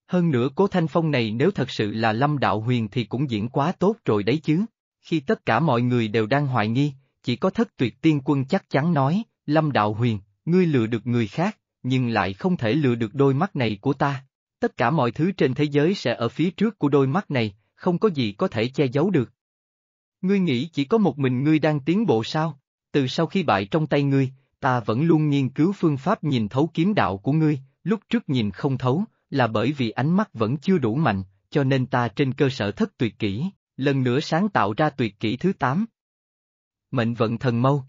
Hơn nữa Cố Thanh Phong này nếu thật sự là Lâm Đạo Huyền thì cũng diễn quá tốt rồi đấy chứ. Khi tất cả mọi người đều đang hoài nghi, chỉ có thất tuyệt tiên quân chắc chắn nói, Lâm Đạo Huyền, ngươi lừa được người khác, nhưng lại không thể lừa được đôi mắt này của ta. Tất cả mọi thứ trên thế giới sẽ ở phía trước của đôi mắt này, không có gì có thể che giấu được. Ngươi nghĩ chỉ có một mình ngươi đang tiến bộ sao? Từ sau khi bại trong tay ngươi, ta vẫn luôn nghiên cứu phương pháp nhìn thấu kiếm đạo của ngươi, lúc trước nhìn không thấu, là bởi vì ánh mắt vẫn chưa đủ mạnh, cho nên ta trên cơ sở thất tuyệt kỹ, lần nữa sáng tạo ra tuyệt kỹ thứ 8. Mệnh vận thần mâu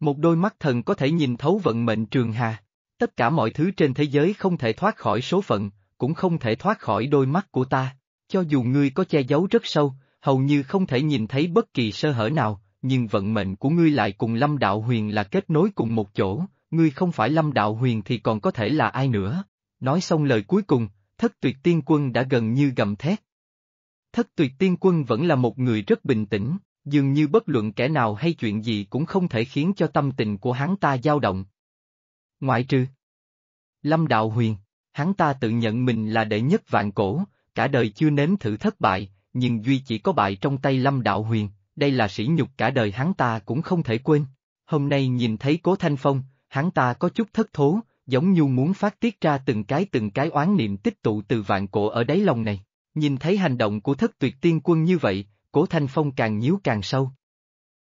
Một đôi mắt thần có thể nhìn thấu vận mệnh trường hà. Tất cả mọi thứ trên thế giới không thể thoát khỏi số phận, cũng không thể thoát khỏi đôi mắt của ta. Cho dù ngươi có che giấu rất sâu, hầu như không thể nhìn thấy bất kỳ sơ hở nào, nhưng vận mệnh của ngươi lại cùng Lâm Đạo Huyền là kết nối cùng một chỗ, ngươi không phải Lâm Đạo Huyền thì còn có thể là ai nữa. Nói xong lời cuối cùng, thất tuyệt tiên quân đã gần như gầm thét. Thất tuyệt tiên quân vẫn là một người rất bình tĩnh, dường như bất luận kẻ nào hay chuyện gì cũng không thể khiến cho tâm tình của hắn ta dao động, Ngoại trừ Lâm Đạo Huyền, hắn ta tự nhận mình là đệ nhất vạn cổ, cả đời chưa nếm thử thất bại, nhưng duy chỉ có bại trong tay Lâm Đạo Huyền, đây là sỉ nhục cả đời hắn ta cũng không thể quên. Hôm nay nhìn thấy Cố Thanh Phong, hắn ta có chút thất thố, giống như muốn phát tiết ra từng cái từng cái oán niệm tích tụ từ vạn cổ ở đáy lòng này. Nhìn thấy hành động của thất tuyệt tiên quân như vậy, Cố Thanh Phong càng nhíu càng sâu.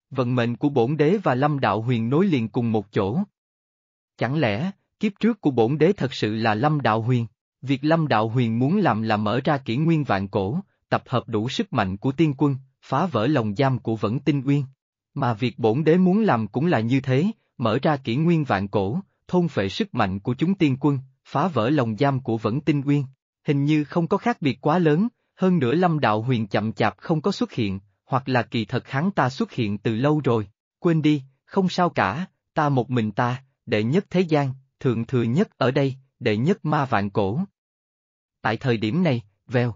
Vận mệnh của bổn đế và Lâm Đạo Huyền nối liền cùng một chỗ, Chẳng lẽ, kiếp trước của bổn đế thật sự là Lâm Đạo Huyền? Việc Lâm Đạo Huyền muốn làm là mở ra kỷ nguyên vạn cổ, tập hợp đủ sức mạnh của tiên quân, phá vỡ lòng giam của Vẫn Tinh Uyên. Mà việc bổn đế muốn làm cũng là như thế, mở ra kỷ nguyên vạn cổ, thôn phệ sức mạnh của chúng tiên quân, phá vỡ lòng giam của Vẫn Tinh Uyên. Hình như không có khác biệt quá lớn, hơn nữa Lâm Đạo Huyền chậm chạp không có xuất hiện, hoặc là kỳ thật hắn ta xuất hiện từ lâu rồi. Quên đi, không sao cả, ta một mình ta, đệ nhất thế gian, thượng thừa nhất ở đây, đệ nhất ma vạn cổ. Tại thời điểm này, vèo,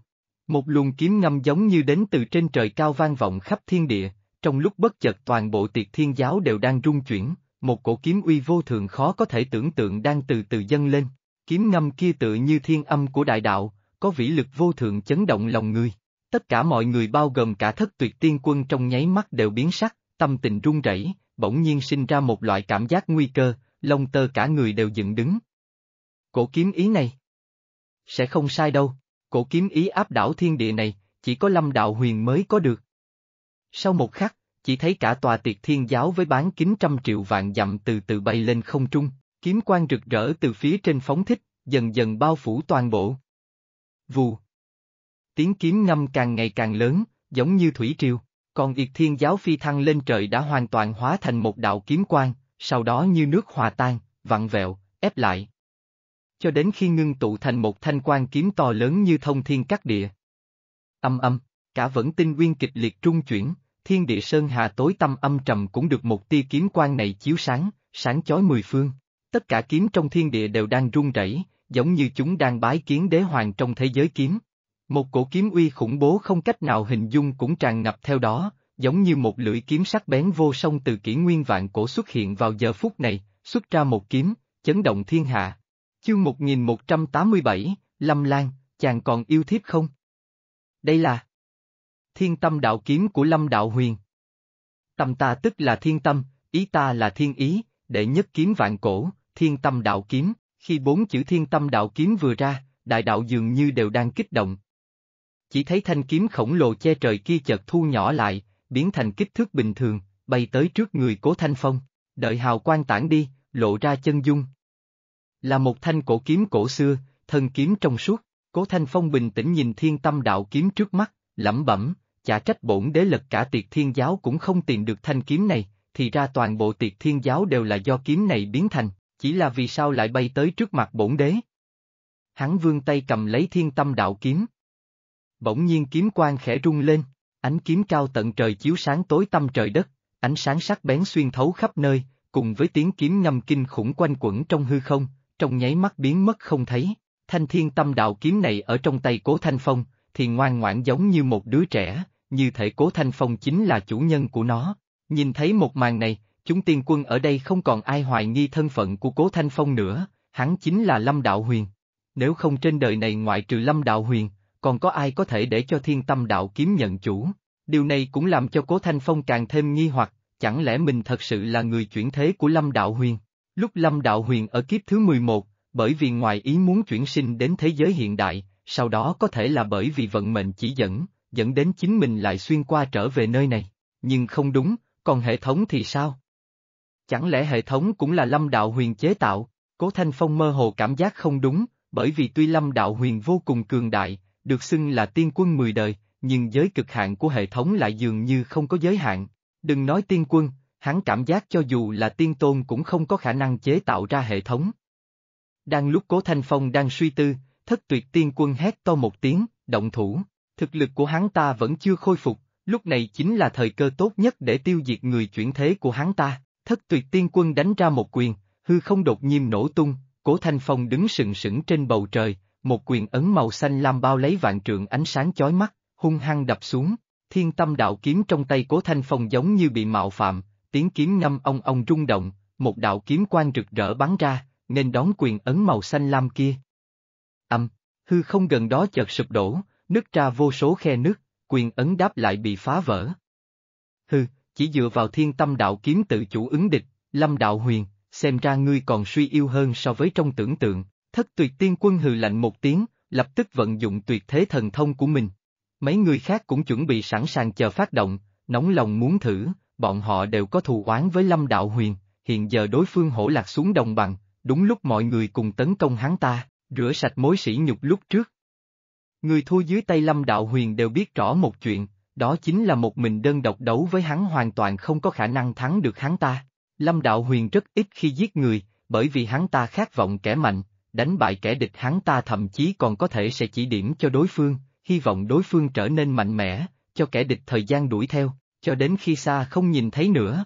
một luồng kiếm ngâm giống như đến từ trên trời cao vang vọng khắp thiên địa, trong lúc bất chợt toàn bộ tiệt thiên giáo đều đang rung chuyển, một cổ kiếm uy vô thường khó có thể tưởng tượng đang từ từ dâng lên, kiếm ngâm kia tự như thiên âm của đại đạo, có vĩ lực vô thường chấn động lòng người. Tất cả mọi người bao gồm cả thất tuyệt tiên quân trong nháy mắt đều biến sắc, tâm tình run rẩy, bỗng nhiên sinh ra một loại cảm giác nguy cơ, lông tơ cả người đều dựng đứng. Cổ kiếm ý này. Sẽ không sai đâu, cổ kiếm ý áp đảo thiên địa này, chỉ có lâm đạo huyền mới có được. Sau một khắc, chỉ thấy cả tòa tiệc thiên giáo với bán kính trăm triệu vạn dặm từ từ bay lên không trung, kiếm quan rực rỡ từ phía trên phóng thích, dần dần bao phủ toàn bộ. Vù. Tiếng kiếm ngâm càng ngày càng lớn, giống như thủy triều, còn Yệt Thiên giáo phi thăng lên trời đã hoàn toàn hóa thành một đạo kiếm quang, sau đó như nước hòa tan, vặn vẹo, ép lại. Cho đến khi ngưng tụ thành một thanh quan kiếm to lớn như thông thiên cắt địa. Âm âm, cả vẫn tinh nguyên kịch liệt trung chuyển, thiên địa sơn hà tối tâm âm trầm cũng được một tia kiếm quan này chiếu sáng, sáng chói mười phương. Tất cả kiếm trong thiên địa đều đang rung rẩy, giống như chúng đang bái kiến đế hoàng trong thế giới kiếm. Một cổ kiếm uy khủng bố không cách nào hình dung cũng tràn ngập theo đó, giống như một lưỡi kiếm sắc bén vô song từ kỷ nguyên vạn cổ xuất hiện vào giờ phút này, xuất ra một kiếm, chấn động thiên hạ. Chương 1187, Lâm Lan, chàng còn yêu thiếp không? Đây là Thiên tâm đạo kiếm của Lâm Đạo Huyền. Tâm ta tức là thiên tâm, ý ta là thiên ý, đệ nhất kiếm vạn cổ, thiên tâm đạo kiếm, khi bốn chữ thiên tâm đạo kiếm vừa ra, đại đạo dường như đều đang kích động. Chỉ thấy thanh kiếm khổng lồ che trời kia chợt thu nhỏ lại, biến thành kích thước bình thường, bay tới trước người Cố Thanh Phong, đợi hào quang tản đi, lộ ra chân dung. Là một thanh cổ kiếm cổ xưa, thân kiếm trong suốt, Cố Thanh Phong bình tĩnh nhìn thiên tâm đạo kiếm trước mắt, lẩm bẩm, chả trách bổn đế lật cả tiệt thiên giáo cũng không tìm được thanh kiếm này, thì ra toàn bộ tiệt thiên giáo đều là do kiếm này biến thành, chỉ là vì sao lại bay tới trước mặt bổn đế. Hắn vương tay cầm lấy thiên tâm đạo kiếm. Bỗng nhiên kiếm quang khẽ rung lên ánh kiếm cao tận trời chiếu sáng tối tăm trời đất, ánh sáng sắc bén xuyên thấu khắp nơi, cùng với tiếng kiếm ngâm kinh khủng quanh quẩn trong hư không, trong nháy mắt biến mất không thấy. Thanh thiên tâm đạo kiếm này ở trong tay Cố Thanh Phong, thì ngoan ngoãn giống như một đứa trẻ, như thể Cố Thanh Phong chính là chủ nhân của nó. Nhìn thấy một màn này, chúng tiên quân ở đây không còn ai hoài nghi thân phận của Cố Thanh Phong nữa, hắn chính là Lâm Đạo Huyền. Nếu không trên đời này ngoại trừ Lâm Đạo Huyền, còn có ai có thể để cho thiên tâm đạo kiếm nhận chủ. Điều này cũng làm cho Cố Thanh Phong càng thêm nghi hoặc, chẳng lẽ mình thật sự là người chuyển thế của Lâm Đạo Huyền? Lúc Lâm Đạo Huyền ở kiếp thứ 11, bởi vì ngoài ý muốn chuyển sinh đến thế giới hiện đại, sau đó có thể là bởi vì vận mệnh chỉ dẫn, dẫn đến chính mình lại xuyên qua trở về nơi này. Nhưng không đúng, còn hệ thống thì sao? Chẳng lẽ hệ thống cũng là Lâm Đạo Huyền chế tạo? Cố Thanh Phong mơ hồ cảm giác không đúng, bởi vì tuy Lâm Đạo Huyền vô cùng cường đại, được xưng là tiên quân mười đời, nhưng giới cực hạn của hệ thống lại dường như không có giới hạn. Đừng nói tiên quân, hắn cảm giác cho dù là tiên tôn cũng không có khả năng chế tạo ra hệ thống. Đang lúc Cố Thanh Phong đang suy tư, thất tuyệt tiên quân hét to một tiếng, động thủ, thực lực của hắn ta vẫn chưa khôi phục, lúc này chính là thời cơ tốt nhất để tiêu diệt người chuyển thế của hắn ta, thất tuyệt tiên quân đánh ra một quyền, hư không đột nhiên nổ tung, Cố Thanh Phong đứng sừng sững trên bầu trời, một quyền ấn màu xanh lam bao lấy vạn trượng ánh sáng chói mắt, hung hăng đập xuống, thiên tâm đạo kiếm trong tay cố thanh phong giống như bị mạo phạm, tiếng kiếm ngâm ong ong rung động, một đạo kiếm quang rực rỡ bắn ra, nên đón quyền ấn màu xanh lam kia. Âm, hư không gần đó chợt sụp đổ, nứt ra vô số khe nứt. quyền ấn đáp lại bị phá vỡ. Hư, chỉ dựa vào thiên tâm đạo kiếm tự chủ ứng địch, lâm đạo huyền, xem ra ngươi còn suy yêu hơn so với trong tưởng tượng. Thất tuyệt tiên quân hừ lạnh một tiếng, lập tức vận dụng tuyệt thế thần thông của mình. Mấy người khác cũng chuẩn bị sẵn sàng chờ phát động, nóng lòng muốn thử, bọn họ đều có thù oán với Lâm Đạo Huyền, hiện giờ đối phương hổ lạc xuống đồng bằng, đúng lúc mọi người cùng tấn công hắn ta, rửa sạch mối sỉ nhục lúc trước. Người thua dưới tay Lâm Đạo Huyền đều biết rõ một chuyện, đó chính là một mình đơn độc đấu với hắn hoàn toàn không có khả năng thắng được hắn ta. Lâm Đạo Huyền rất ít khi giết người, bởi vì hắn ta khát vọng kẻ mạnh, đánh bại kẻ địch hắn ta thậm chí còn có thể sẽ chỉ điểm cho đối phương, hy vọng đối phương trở nên mạnh mẽ, cho kẻ địch thời gian đuổi theo, cho đến khi xa không nhìn thấy nữa.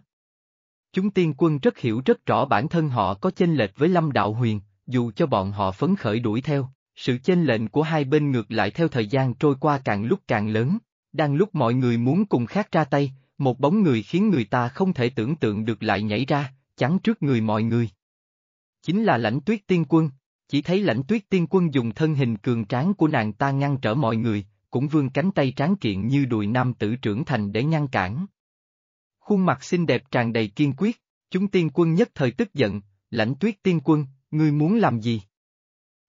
Chúng tiên quân rất hiểu rất rõ bản thân họ có chênh lệch với Lâm Đạo Huyền, dù cho bọn họ phấn khởi đuổi theo, sự chênh lệch của hai bên ngược lại theo thời gian trôi qua càng lúc càng lớn, đang lúc mọi người muốn cùng khác ra tay, một bóng người khiến người ta không thể tưởng tượng được lại nhảy ra, chắn trước người mọi người. Chính là lãnh tuyết tiên quân, chỉ thấy lãnh tuyết tiên quân dùng thân hình cường tráng của nàng ta ngăn trở mọi người, cũng vươn cánh tay tráng kiện như đùi nam tử trưởng thành để ngăn cản. Khuôn mặt xinh đẹp tràn đầy kiên quyết, chúng tiên quân nhất thời tức giận, lãnh tuyết tiên quân, ngươi muốn làm gì?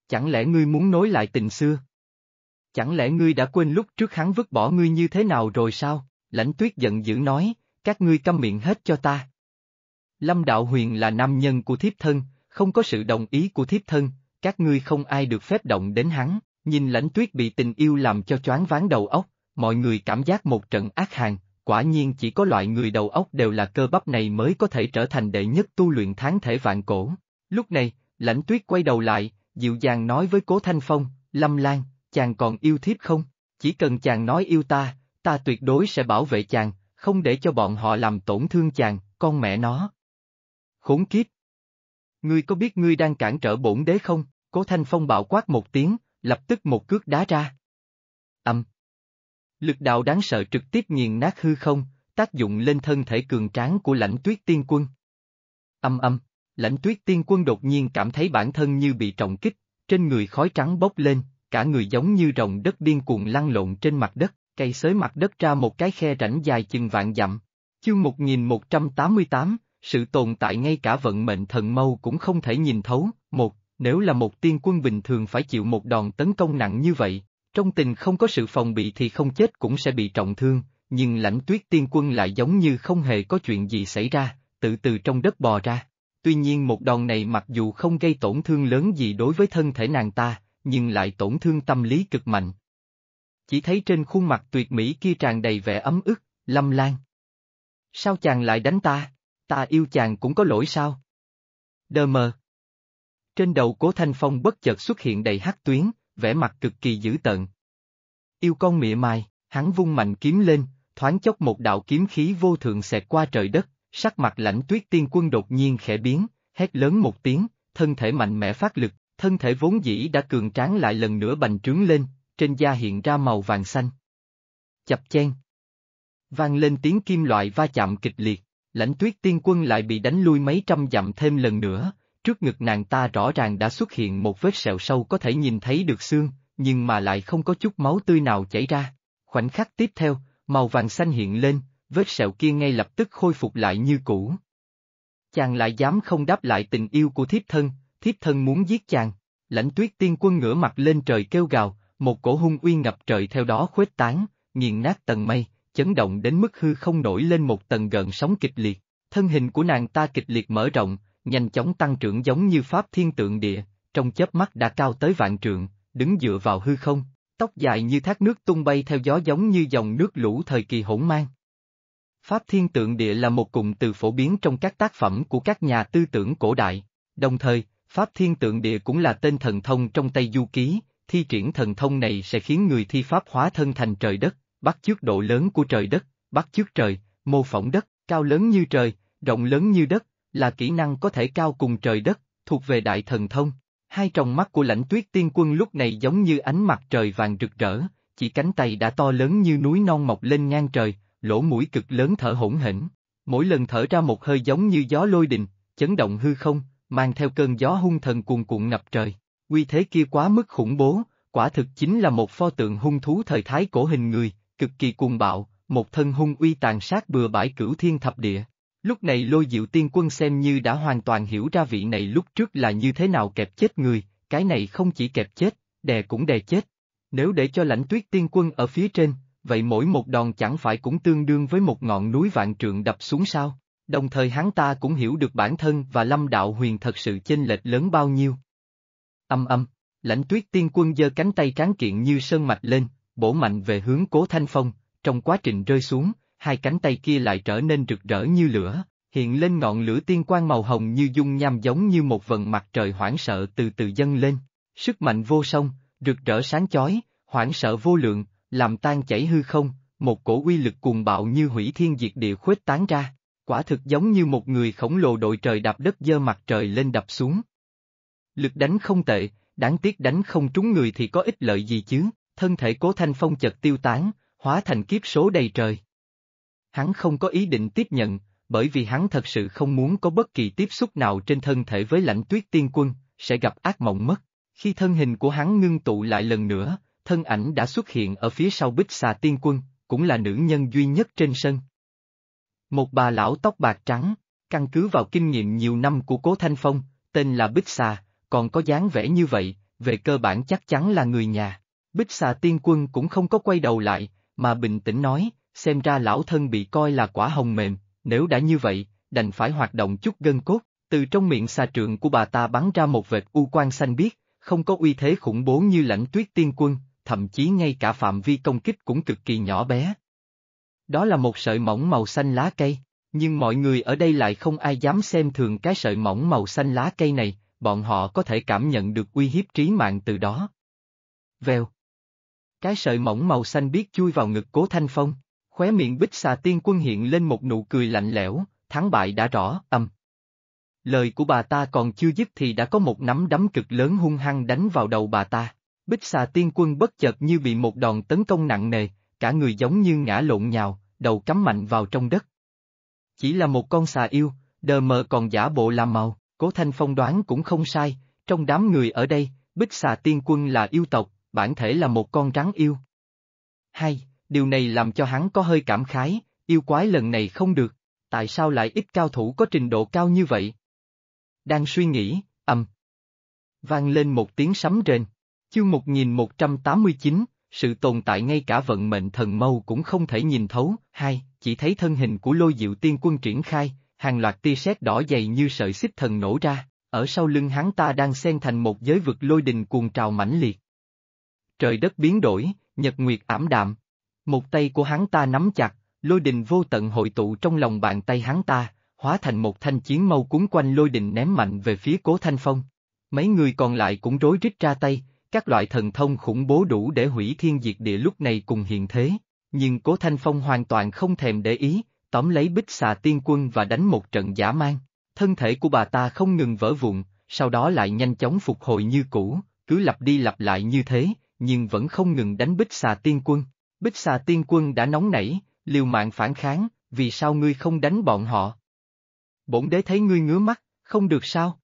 Chẳng lẽ ngươi muốn nối lại tình xưa? Chẳng lẽ ngươi đã quên lúc trước hắn vứt bỏ ngươi như thế nào rồi sao? Lãnh tuyết giận dữ nói, các ngươi câm miệng hết cho ta. Lâm Đạo Huyền là nam nhân của thiếp thân, không có sự đồng ý của thiếp thân, các ngươi không ai được phép động đến hắn, nhìn lãnh tuyết bị tình yêu làm cho choáng váng đầu óc, mọi người cảm giác một trận ác hàng, quả nhiên chỉ có loại người đầu óc đều là cơ bắp này mới có thể trở thành đệ nhất tu luyện tháng thể vạn cổ. Lúc này, lãnh tuyết quay đầu lại, dịu dàng nói với cố thanh phong, lâm lan, chàng còn yêu thiếp không, chỉ cần chàng nói yêu ta, ta tuyệt đối sẽ bảo vệ chàng, không để cho bọn họ làm tổn thương chàng, con mẹ nó. Khốn kiếp, Ngươi có biết ngươi đang cản trở bổn đế không? Cố Thanh Phong bạo quát một tiếng, lập tức một cước đá ra. Âm. Lực đạo đáng sợ trực tiếp nghiền nát hư không, tác dụng lên thân thể cường tráng của lãnh tuyết tiên quân. Âm âm, lãnh tuyết tiên quân đột nhiên cảm thấy bản thân như bị trọng kích, trên người khói trắng bốc lên, cả người giống như rồng đất điên cuồng lăn lộn trên mặt đất, cây xới mặt đất ra một cái khe rãnh dài chừng vạn dặm. Chương 1188, sự tồn tại ngay cả vận mệnh thần mâu cũng không thể nhìn thấu, một, nếu là một tiên quân bình thường phải chịu một đòn tấn công nặng như vậy, trong tình không có sự phòng bị thì không chết cũng sẽ bị trọng thương, nhưng lãnh tuyết tiên quân lại giống như không hề có chuyện gì xảy ra, tự từ trong đất bò ra. Tuy nhiên một đòn này mặc dù không gây tổn thương lớn gì đối với thân thể nàng ta, nhưng lại tổn thương tâm lý cực mạnh. Chỉ thấy trên khuôn mặt tuyệt mỹ kia tràn đầy vẻ ấm ức, lâm lan. Sao chàng lại đánh ta? ta yêu chàng cũng có lỗi sao? Đờ mờ. Trên đầu cố Thanh Phong bất chợt xuất hiện đầy hắc tuyến, vẻ mặt cực kỳ dữ tợn. Yêu con mịa mai, hắn vung mạnh kiếm lên, thoáng chốc một đạo kiếm khí vô thượng xẹt qua trời đất, sắc mặt lãnh tuyết tiên quân đột nhiên khẽ biến, hét lớn một tiếng, thân thể mạnh mẽ phát lực, thân thể vốn dĩ đã cường tráng lại lần nữa bành trướng lên, trên da hiện ra màu vàng xanh. Chập chen. Vang lên tiếng kim loại va chạm kịch liệt lãnh tuyết tiên quân lại bị đánh lui mấy trăm dặm thêm lần nữa, trước ngực nàng ta rõ ràng đã xuất hiện một vết sẹo sâu có thể nhìn thấy được xương, nhưng mà lại không có chút máu tươi nào chảy ra. Khoảnh khắc tiếp theo, màu vàng xanh hiện lên, vết sẹo kia ngay lập tức khôi phục lại như cũ. Chàng lại dám không đáp lại tình yêu của thiếp thân, thiếp thân muốn giết chàng, lãnh tuyết tiên quân ngửa mặt lên trời kêu gào, một cổ hung uy ngập trời theo đó khuếch tán, nghiền nát tầng mây chấn động đến mức hư không nổi lên một tầng gợn sóng kịch liệt. Thân hình của nàng ta kịch liệt mở rộng, nhanh chóng tăng trưởng giống như pháp thiên tượng địa, trong chớp mắt đã cao tới vạn trượng, đứng dựa vào hư không, tóc dài như thác nước tung bay theo gió giống như dòng nước lũ thời kỳ hỗn mang. Pháp thiên tượng địa là một cụm từ phổ biến trong các tác phẩm của các nhà tư tưởng cổ đại, đồng thời, Pháp thiên tượng địa cũng là tên thần thông trong Tây du ký, thi triển thần thông này sẽ khiến người thi pháp hóa thân thành trời đất, bắt chước độ lớn của trời đất, bắt chước trời, mô phỏng đất, cao lớn như trời, rộng lớn như đất, là kỹ năng có thể cao cùng trời đất, thuộc về đại thần thông. Hai trong mắt của lãnh tuyết tiên quân lúc này giống như ánh mặt trời vàng rực rỡ, chỉ cánh tay đã to lớn như núi non mọc lên ngang trời, lỗ mũi cực lớn thở hổn hển. Mỗi lần thở ra một hơi giống như gió lôi đình, chấn động hư không, mang theo cơn gió hung thần cuồn cuộn ngập trời. Quy thế kia quá mức khủng bố, quả thực chính là một pho tượng hung thú thời thái cổ hình người, cực kỳ cuồng bạo, một thân hung uy tàn sát bừa bãi cửu thiên thập địa. Lúc này lôi diệu tiên quân xem như đã hoàn toàn hiểu ra vị này lúc trước là như thế nào kẹp chết người, cái này không chỉ kẹp chết, đè cũng đè chết. Nếu để cho lãnh tuyết tiên quân ở phía trên, vậy mỗi một đòn chẳng phải cũng tương đương với một ngọn núi vạn trượng đập xuống sao. Đồng thời hắn ta cũng hiểu được bản thân và lâm đạo huyền thật sự chênh lệch lớn bao nhiêu. Âm âm, lãnh tuyết tiên quân giơ cánh tay tráng kiện như sơn mạch lên, bổ mạnh về hướng Cố Thanh Phong, trong quá trình rơi xuống, hai cánh tay kia lại trở nên rực rỡ như lửa, hiện lên ngọn lửa tiên quang màu hồng như dung nham giống như một vần mặt trời hoảng sợ từ từ dâng lên, sức mạnh vô song, rực rỡ sáng chói, hoảng sợ vô lượng, làm tan chảy hư không, một cổ uy lực cuồng bạo như hủy thiên diệt địa khuếch tán ra, quả thực giống như một người khổng lồ đội trời đạp đất dơ mặt trời lên đập xuống. Lực đánh không tệ, đáng tiếc đánh không trúng người thì có ích lợi gì chứ thân thể cố thanh phong chợt tiêu tán, hóa thành kiếp số đầy trời. Hắn không có ý định tiếp nhận, bởi vì hắn thật sự không muốn có bất kỳ tiếp xúc nào trên thân thể với lãnh tuyết tiên quân, sẽ gặp ác mộng mất. Khi thân hình của hắn ngưng tụ lại lần nữa, thân ảnh đã xuất hiện ở phía sau bích xà tiên quân, cũng là nữ nhân duy nhất trên sân. Một bà lão tóc bạc trắng, căn cứ vào kinh nghiệm nhiều năm của Cố Thanh Phong, tên là Bích Xà, còn có dáng vẻ như vậy, về cơ bản chắc chắn là người nhà. Bích xà tiên quân cũng không có quay đầu lại, mà bình tĩnh nói, xem ra lão thân bị coi là quả hồng mềm, nếu đã như vậy, đành phải hoạt động chút gân cốt, từ trong miệng xà trượng của bà ta bắn ra một vệt u quan xanh biếc, không có uy thế khủng bố như lãnh tuyết tiên quân, thậm chí ngay cả phạm vi công kích cũng cực kỳ nhỏ bé. Đó là một sợi mỏng màu xanh lá cây, nhưng mọi người ở đây lại không ai dám xem thường cái sợi mỏng màu xanh lá cây này, bọn họ có thể cảm nhận được uy hiếp trí mạng từ đó. Vèo cái sợi mỏng màu xanh biết chui vào ngực cố thanh phong, khóe miệng bích xà tiên quân hiện lên một nụ cười lạnh lẽo, thắng bại đã rõ, âm. Lời của bà ta còn chưa dứt thì đã có một nắm đấm cực lớn hung hăng đánh vào đầu bà ta. Bích xà tiên quân bất chợt như bị một đòn tấn công nặng nề, cả người giống như ngã lộn nhào, đầu cắm mạnh vào trong đất. Chỉ là một con xà yêu, đờ mờ còn giả bộ làm màu, cố thanh phong đoán cũng không sai, trong đám người ở đây, bích xà tiên quân là yêu tộc, bản thể là một con rắn yêu. Hay, điều này làm cho hắn có hơi cảm khái, yêu quái lần này không được, tại sao lại ít cao thủ có trình độ cao như vậy? Đang suy nghĩ, ầm. Vang lên một tiếng sấm rền. Chương 1189, sự tồn tại ngay cả vận mệnh thần mâu cũng không thể nhìn thấu. Hai, chỉ thấy thân hình của lôi diệu tiên quân triển khai, hàng loạt tia sét đỏ dày như sợi xích thần nổ ra, ở sau lưng hắn ta đang xen thành một giới vực lôi đình cuồng trào mãnh liệt, Trời đất biến đổi, nhật nguyệt ảm đạm. Một tay của hắn ta nắm chặt, lôi đình vô tận hội tụ trong lòng bàn tay hắn ta, hóa thành một thanh chiến mâu cuốn quanh lôi đình ném mạnh về phía cố thanh phong. Mấy người còn lại cũng rối rít ra tay, các loại thần thông khủng bố đủ để hủy thiên diệt địa lúc này cùng hiện thế. Nhưng cố thanh phong hoàn toàn không thèm để ý, tóm lấy bích xà tiên quân và đánh một trận giả mang. Thân thể của bà ta không ngừng vỡ vụn, sau đó lại nhanh chóng phục hồi như cũ, cứ lặp đi lặp lại như thế, nhưng vẫn không ngừng đánh bích xà tiên quân. Bích xà tiên quân đã nóng nảy, liều mạng phản kháng, vì sao ngươi không đánh bọn họ? Bổn đế thấy ngươi ngứa mắt, không được sao?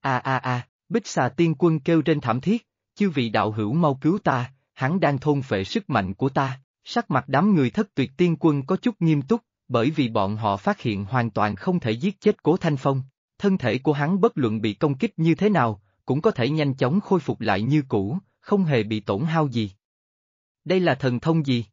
À à à, bích xà tiên quân kêu trên thảm thiết, chư vị đạo hữu mau cứu ta, hắn đang thôn phệ sức mạnh của ta. Sắc mặt đám người thất tuyệt tiên quân có chút nghiêm túc, bởi vì bọn họ phát hiện hoàn toàn không thể giết chết Cố Thanh Phong. Thân thể của hắn bất luận bị công kích như thế nào, cũng có thể nhanh chóng khôi phục lại như cũ, không hề bị tổn hao gì. Đây là thần thông gì?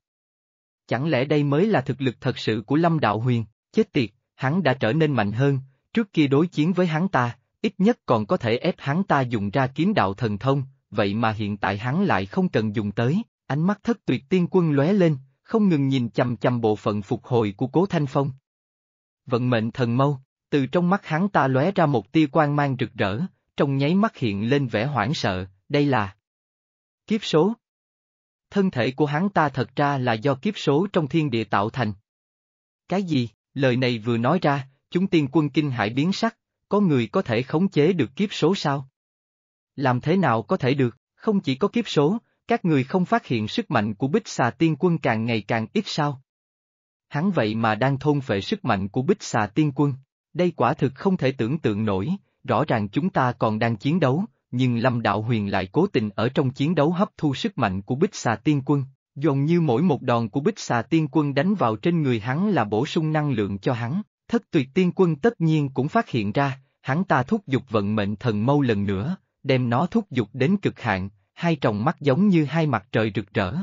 Chẳng lẽ đây mới là thực lực thật sự của Lâm Đạo Huyền, chết tiệt, hắn đã trở nên mạnh hơn, trước kia đối chiến với hắn ta, ít nhất còn có thể ép hắn ta dùng ra kiếm đạo thần thông, vậy mà hiện tại hắn lại không cần dùng tới, ánh mắt thất tuyệt tiên quân lóe lên, không ngừng nhìn chằm chằm bộ phận phục hồi của Cố Thanh Phong. Vận mệnh thần mâu, từ trong mắt hắn ta lóe ra một tia quang mang rực rỡ, trong nháy mắt hiện lên vẻ hoảng sợ, đây là Kiếp số Thân thể của hắn ta thật ra là do kiếp số trong thiên địa tạo thành. Cái gì, lời này vừa nói ra, chúng tiên quân kinh hải biến sắc, có người có thể khống chế được kiếp số sao? Làm thế nào có thể được, không chỉ có kiếp số, các người không phát hiện sức mạnh của bích xà tiên quân càng ngày càng ít sao? Hắn vậy mà đang thôn phệ sức mạnh của bích xà tiên quân, đây quả thực không thể tưởng tượng nổi, rõ ràng chúng ta còn đang chiến đấu, nhưng Lâm Đạo Huyền lại cố tình ở trong chiến đấu hấp thu sức mạnh của Bích Xà Tiên Quân, dường như mỗi một đòn của Bích Xà Tiên Quân đánh vào trên người hắn là bổ sung năng lượng cho hắn, thất tuyệt tiên quân tất nhiên cũng phát hiện ra, hắn ta thúc giục vận mệnh thần mâu lần nữa, đem nó thúc giục đến cực hạn, hai tròng mắt giống như hai mặt trời rực rỡ.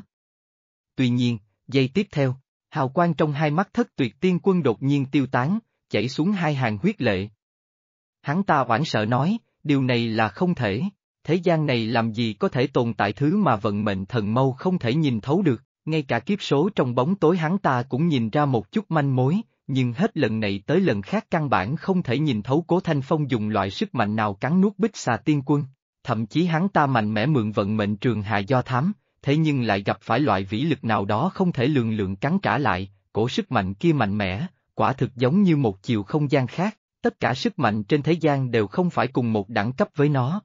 Tuy nhiên, giây tiếp theo, hào quang trong hai mắt thất tuyệt tiên quân đột nhiên tiêu tán, chảy xuống hai hàng huyết lệ. Hắn ta hoảng sợ nói, điều này là không thể. Thế gian này làm gì có thể tồn tại thứ mà vận mệnh thần mâu không thể nhìn thấu được, ngay cả kiếp số trong bóng tối hắn ta cũng nhìn ra một chút manh mối, nhưng hết lần này tới lần khác căn bản không thể nhìn thấu cố thanh phong dùng loại sức mạnh nào cắn nuốt bích xà tiên quân. Thậm chí hắn ta mạnh mẽ mượn vận mệnh trường hà do thám, thế nhưng lại gặp phải loại vĩ lực nào đó không thể lường lượng cắn trả lại, cổ sức mạnh kia mạnh mẽ, quả thực giống như một chiều không gian khác tất cả sức mạnh trên thế gian đều không phải cùng một đẳng cấp với nó.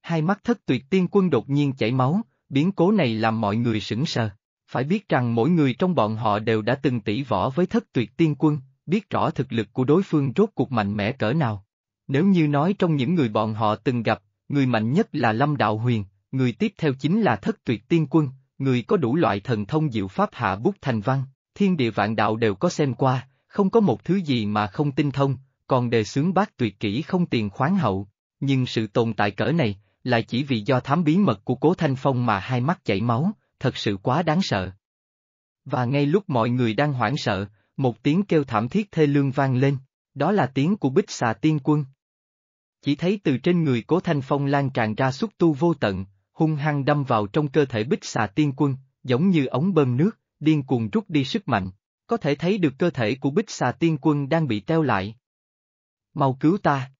Hai mắt thất tuyệt tiên quân đột nhiên chảy máu, biến cố này làm mọi người sững sờ. Phải biết rằng mỗi người trong bọn họ đều đã từng tỷ võ với thất tuyệt tiên quân, biết rõ thực lực của đối phương rốt cuộc mạnh mẽ cỡ nào. Nếu như nói trong những người bọn họ từng gặp, người mạnh nhất là Lâm Đạo Huyền, người tiếp theo chính là thất tuyệt tiên quân, người có đủ loại thần thông diệu pháp hạ bút thành văn, thiên địa vạn đạo đều có xem qua, không có một thứ gì mà không tinh thông, còn đề xướng bác tuyệt kỹ không tiền khoáng hậu, nhưng sự tồn tại cỡ này, lại chỉ vì do thám bí mật của Cố Thanh Phong mà hai mắt chảy máu, thật sự quá đáng sợ. Và ngay lúc mọi người đang hoảng sợ, một tiếng kêu thảm thiết thê lương vang lên, đó là tiếng của bích xà tiên quân. Chỉ thấy từ trên người Cố Thanh Phong lan tràn ra xúc tu vô tận, hung hăng đâm vào trong cơ thể bích xà tiên quân, giống như ống bơm nước, điên cuồng rút đi sức mạnh, có thể thấy được cơ thể của bích xà tiên quân đang bị teo lại mau cứu ta.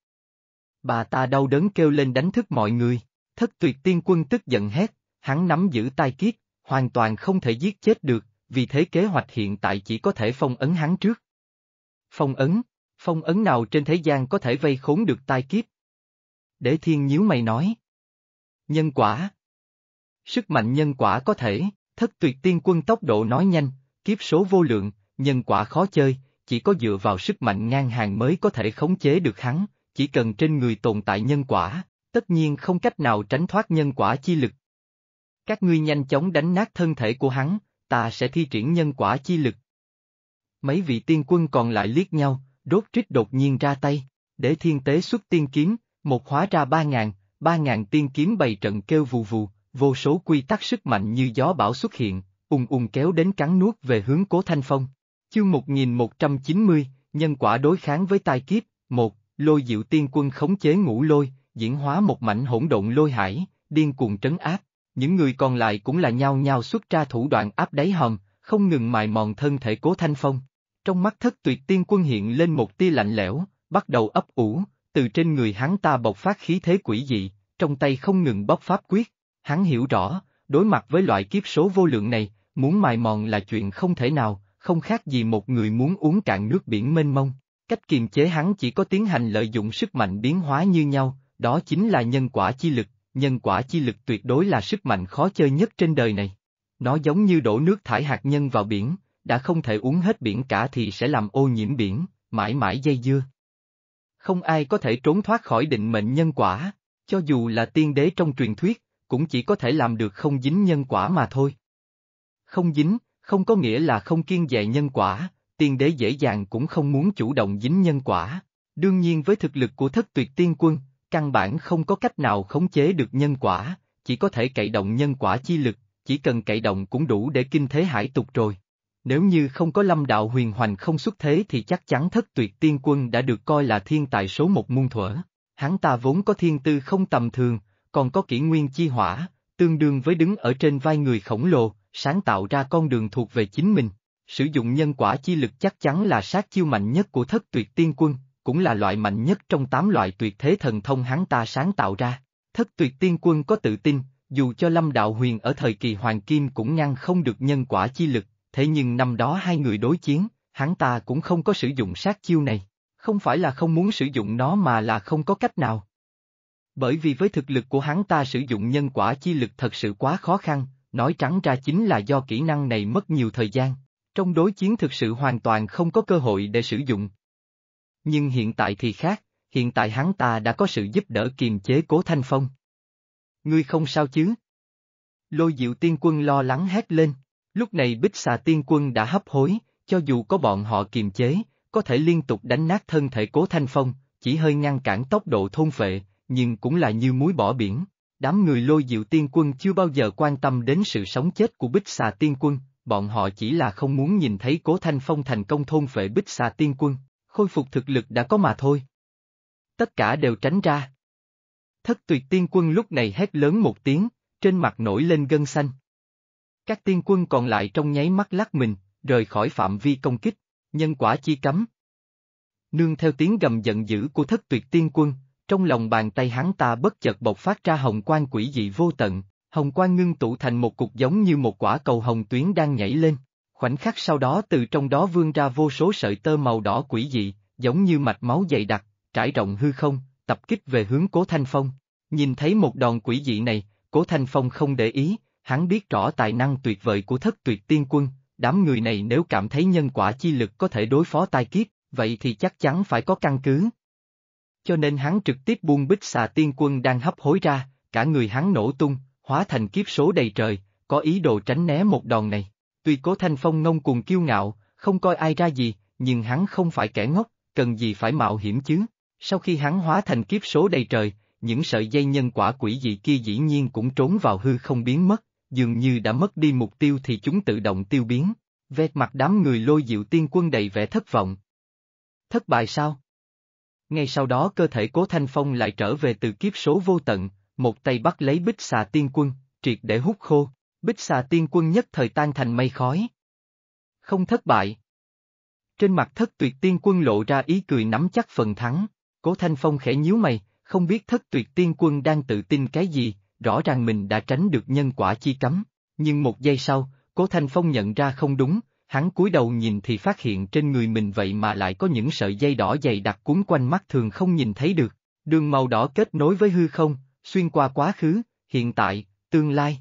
Bà ta đau đớn kêu lên đánh thức mọi người, thất tuyệt tiên quân tức giận hét, hắn nắm giữ tai Kiếp, hoàn toàn không thể giết chết được, vì thế kế hoạch hiện tại chỉ có thể phong ấn hắn trước. Phong ấn, phong ấn nào trên thế gian có thể vây khốn được tai kiếp? Để thiên nhíu mày nói. Nhân quả. Sức mạnh nhân quả có thể, thất tuyệt tiên quân tốc độ nói nhanh, kiếp số vô lượng, nhân quả khó chơi, chỉ có dựa vào sức mạnh ngang hàng mới có thể khống chế được hắn, chỉ cần trên người tồn tại nhân quả, tất nhiên không cách nào tránh thoát nhân quả chi lực. Các ngươi nhanh chóng đánh nát thân thể của hắn, ta sẽ thi triển nhân quả chi lực. Mấy vị tiên quân còn lại liếc nhau, đốt trích đột nhiên ra tay, để thiên tế xuất tiên kiếm, một hóa ra ba ngàn, ba ngàn tiên kiếm bày trận kêu vù vù, vô số quy tắc sức mạnh như gió bão xuất hiện, ung ung kéo đến cắn nuốt về hướng cố thanh phong. Chương 1190, nhân quả đối kháng với tai kiếp, một, lôi diệu tiên quân khống chế ngũ lôi, diễn hóa một mảnh hỗn độn lôi hải, điên cuồng trấn áp, những người còn lại cũng là nhau nhao xuất ra thủ đoạn áp đáy hòm, không ngừng mài mòn thân thể cố thanh phong. Trong mắt thất tuyệt tiên quân hiện lên một tia lạnh lẽo, bắt đầu ấp ủ, từ trên người hắn ta bộc phát khí thế quỷ dị, trong tay không ngừng bóp pháp quyết, hắn hiểu rõ, đối mặt với loại kiếp số vô lượng này, muốn mài mòn là chuyện không thể nào, không khác gì một người muốn uống cạn nước biển mênh mông. Cách kiềm chế hắn chỉ có tiến hành lợi dụng sức mạnh biến hóa như nhau, đó chính là nhân quả chi lực, nhân quả chi lực tuyệt đối là sức mạnh khó chơi nhất trên đời này. Nó giống như đổ nước thải hạt nhân vào biển, đã không thể uống hết biển cả thì sẽ làm ô nhiễm biển, mãi mãi dây dưa. Không ai có thể trốn thoát khỏi định mệnh nhân quả, cho dù là tiên đế trong truyền thuyết, cũng chỉ có thể làm được không dính nhân quả mà thôi. Không dính, không có nghĩa là không kiên dạy nhân quả, tiên đế dễ dàng cũng không muốn chủ động dính nhân quả. Đương nhiên với thực lực của thất tuyệt tiên quân, căn bản không có cách nào khống chế được nhân quả, chỉ có thể cậy động nhân quả chi lực, chỉ cần cậy động cũng đủ để kinh thế hải tục rồi. Nếu như không có lâm đạo huyền hoành không xuất thế thì chắc chắn thất tuyệt tiên quân đã được coi là thiên tài số một muôn thuở. Hắn ta vốn có thiên tư không tầm thường, còn có kỷ nguyên chi hỏa, tương đương với đứng ở trên vai người khổng lồ, sáng tạo ra con đường thuộc về chính mình. Sử dụng nhân quả chi lực chắc chắn là sát chiêu mạnh nhất của thất tuyệt tiên quân, cũng là loại mạnh nhất trong tám loại tuyệt thế thần thông hắn ta sáng tạo ra. Thất tuyệt tiên quân có tự tin, dù cho Lâm Đạo Huyền ở thời kỳ Hoàng Kim cũng ngăn không được nhân quả chi lực, thế nhưng năm đó hai người đối chiến, hắn ta cũng không có sử dụng sát chiêu này, không phải là không muốn sử dụng nó mà là không có cách nào. Bởi vì với thực lực của hắn ta sử dụng nhân quả chi lực thật sự quá khó khăn, nói trắng ra chính là do kỹ năng này mất nhiều thời gian, trong đối chiến thực sự hoàn toàn không có cơ hội để sử dụng. Nhưng hiện tại thì khác, hiện tại hắn ta đã có sự giúp đỡ kiềm chế cố thanh phong. Ngươi không sao chứ? Lôi diệu tiên quân lo lắng hét lên, lúc này bích xà tiên quân đã hấp hối, cho dù có bọn họ kiềm chế, có thể liên tục đánh nát thân thể cố thanh phong, chỉ hơi ngăn cản tốc độ thôn phệ, nhưng cũng là như muối bỏ biển đám người lôi diệu tiên quân chưa bao giờ quan tâm đến sự sống chết của bích xà tiên quân, bọn họ chỉ là không muốn nhìn thấy cố thanh phong thành công thôn phệ bích xà tiên quân, khôi phục thực lực đã có mà thôi. Tất cả đều tránh ra. Thất tuyệt tiên quân lúc này hét lớn một tiếng, trên mặt nổi lên gân xanh. Các tiên quân còn lại trong nháy mắt lắc mình, rời khỏi phạm vi công kích, nhân quả chi cấm. Nương theo tiếng gầm giận dữ của thất tuyệt tiên quân, trong lòng bàn tay hắn ta bất chợt bộc phát ra hồng quang quỷ dị vô tận, hồng quang ngưng tụ thành một cục giống như một quả cầu hồng tuyến đang nhảy lên. Khoảnh khắc sau đó từ trong đó vươn ra vô số sợi tơ màu đỏ quỷ dị, giống như mạch máu dày đặc, trải rộng hư không, tập kích về hướng Cố Thanh Phong. Nhìn thấy một đòn quỷ dị này, Cố Thanh Phong không để ý, hắn biết rõ tài năng tuyệt vời của thất tuyệt tiên quân, đám người này nếu cảm thấy nhân quả chi lực có thể đối phó tai kiếp, vậy thì chắc chắn phải có căn cứ cho nên hắn trực tiếp buông bích xà tiên quân đang hấp hối ra, cả người hắn nổ tung, hóa thành kiếp số đầy trời, có ý đồ tránh né một đòn này. Tuy cố thanh phong ngông cùng kiêu ngạo, không coi ai ra gì, nhưng hắn không phải kẻ ngốc, cần gì phải mạo hiểm chứ. Sau khi hắn hóa thành kiếp số đầy trời, những sợi dây nhân quả quỷ dị kia dĩ nhiên cũng trốn vào hư không biến mất, dường như đã mất đi mục tiêu thì chúng tự động tiêu biến. Vẹt mặt đám người lôi diệu tiên quân đầy vẻ thất vọng. Thất bại sao? ngay sau đó cơ thể cố thanh phong lại trở về từ kiếp số vô tận, một tay bắt lấy bích xà tiên quân, triệt để hút khô, bích xà tiên quân nhất thời tan thành mây khói. Không thất bại. Trên mặt thất tuyệt tiên quân lộ ra ý cười nắm chắc phần thắng, cố thanh phong khẽ nhíu mày, không biết thất tuyệt tiên quân đang tự tin cái gì, rõ ràng mình đã tránh được nhân quả chi cấm, nhưng một giây sau, cố thanh phong nhận ra không đúng, hắn cúi đầu nhìn thì phát hiện trên người mình vậy mà lại có những sợi dây đỏ dày đặc cuốn quanh mắt thường không nhìn thấy được, đường màu đỏ kết nối với hư không, xuyên qua quá khứ, hiện tại, tương lai.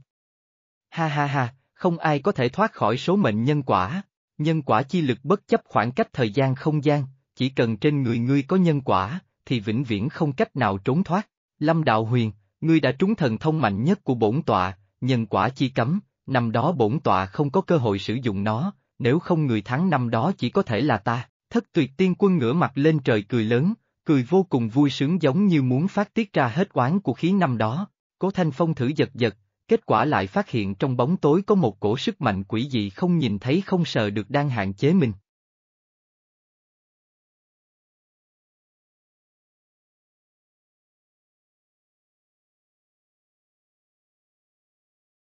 Ha ha ha, không ai có thể thoát khỏi số mệnh nhân quả, nhân quả chi lực bất chấp khoảng cách thời gian không gian, chỉ cần trên người ngươi có nhân quả, thì vĩnh viễn không cách nào trốn thoát. Lâm Đạo Huyền, ngươi đã trúng thần thông mạnh nhất của bổn tọa, nhân quả chi cấm, năm đó bổn tọa không có cơ hội sử dụng nó, nếu không người thắng năm đó chỉ có thể là ta. Thất tuyệt tiên quân ngửa mặt lên trời cười lớn, cười vô cùng vui sướng giống như muốn phát tiết ra hết oán của khí năm đó. Cố Thanh Phong thử giật giật, kết quả lại phát hiện trong bóng tối có một cổ sức mạnh quỷ dị không nhìn thấy không sợ được đang hạn chế mình.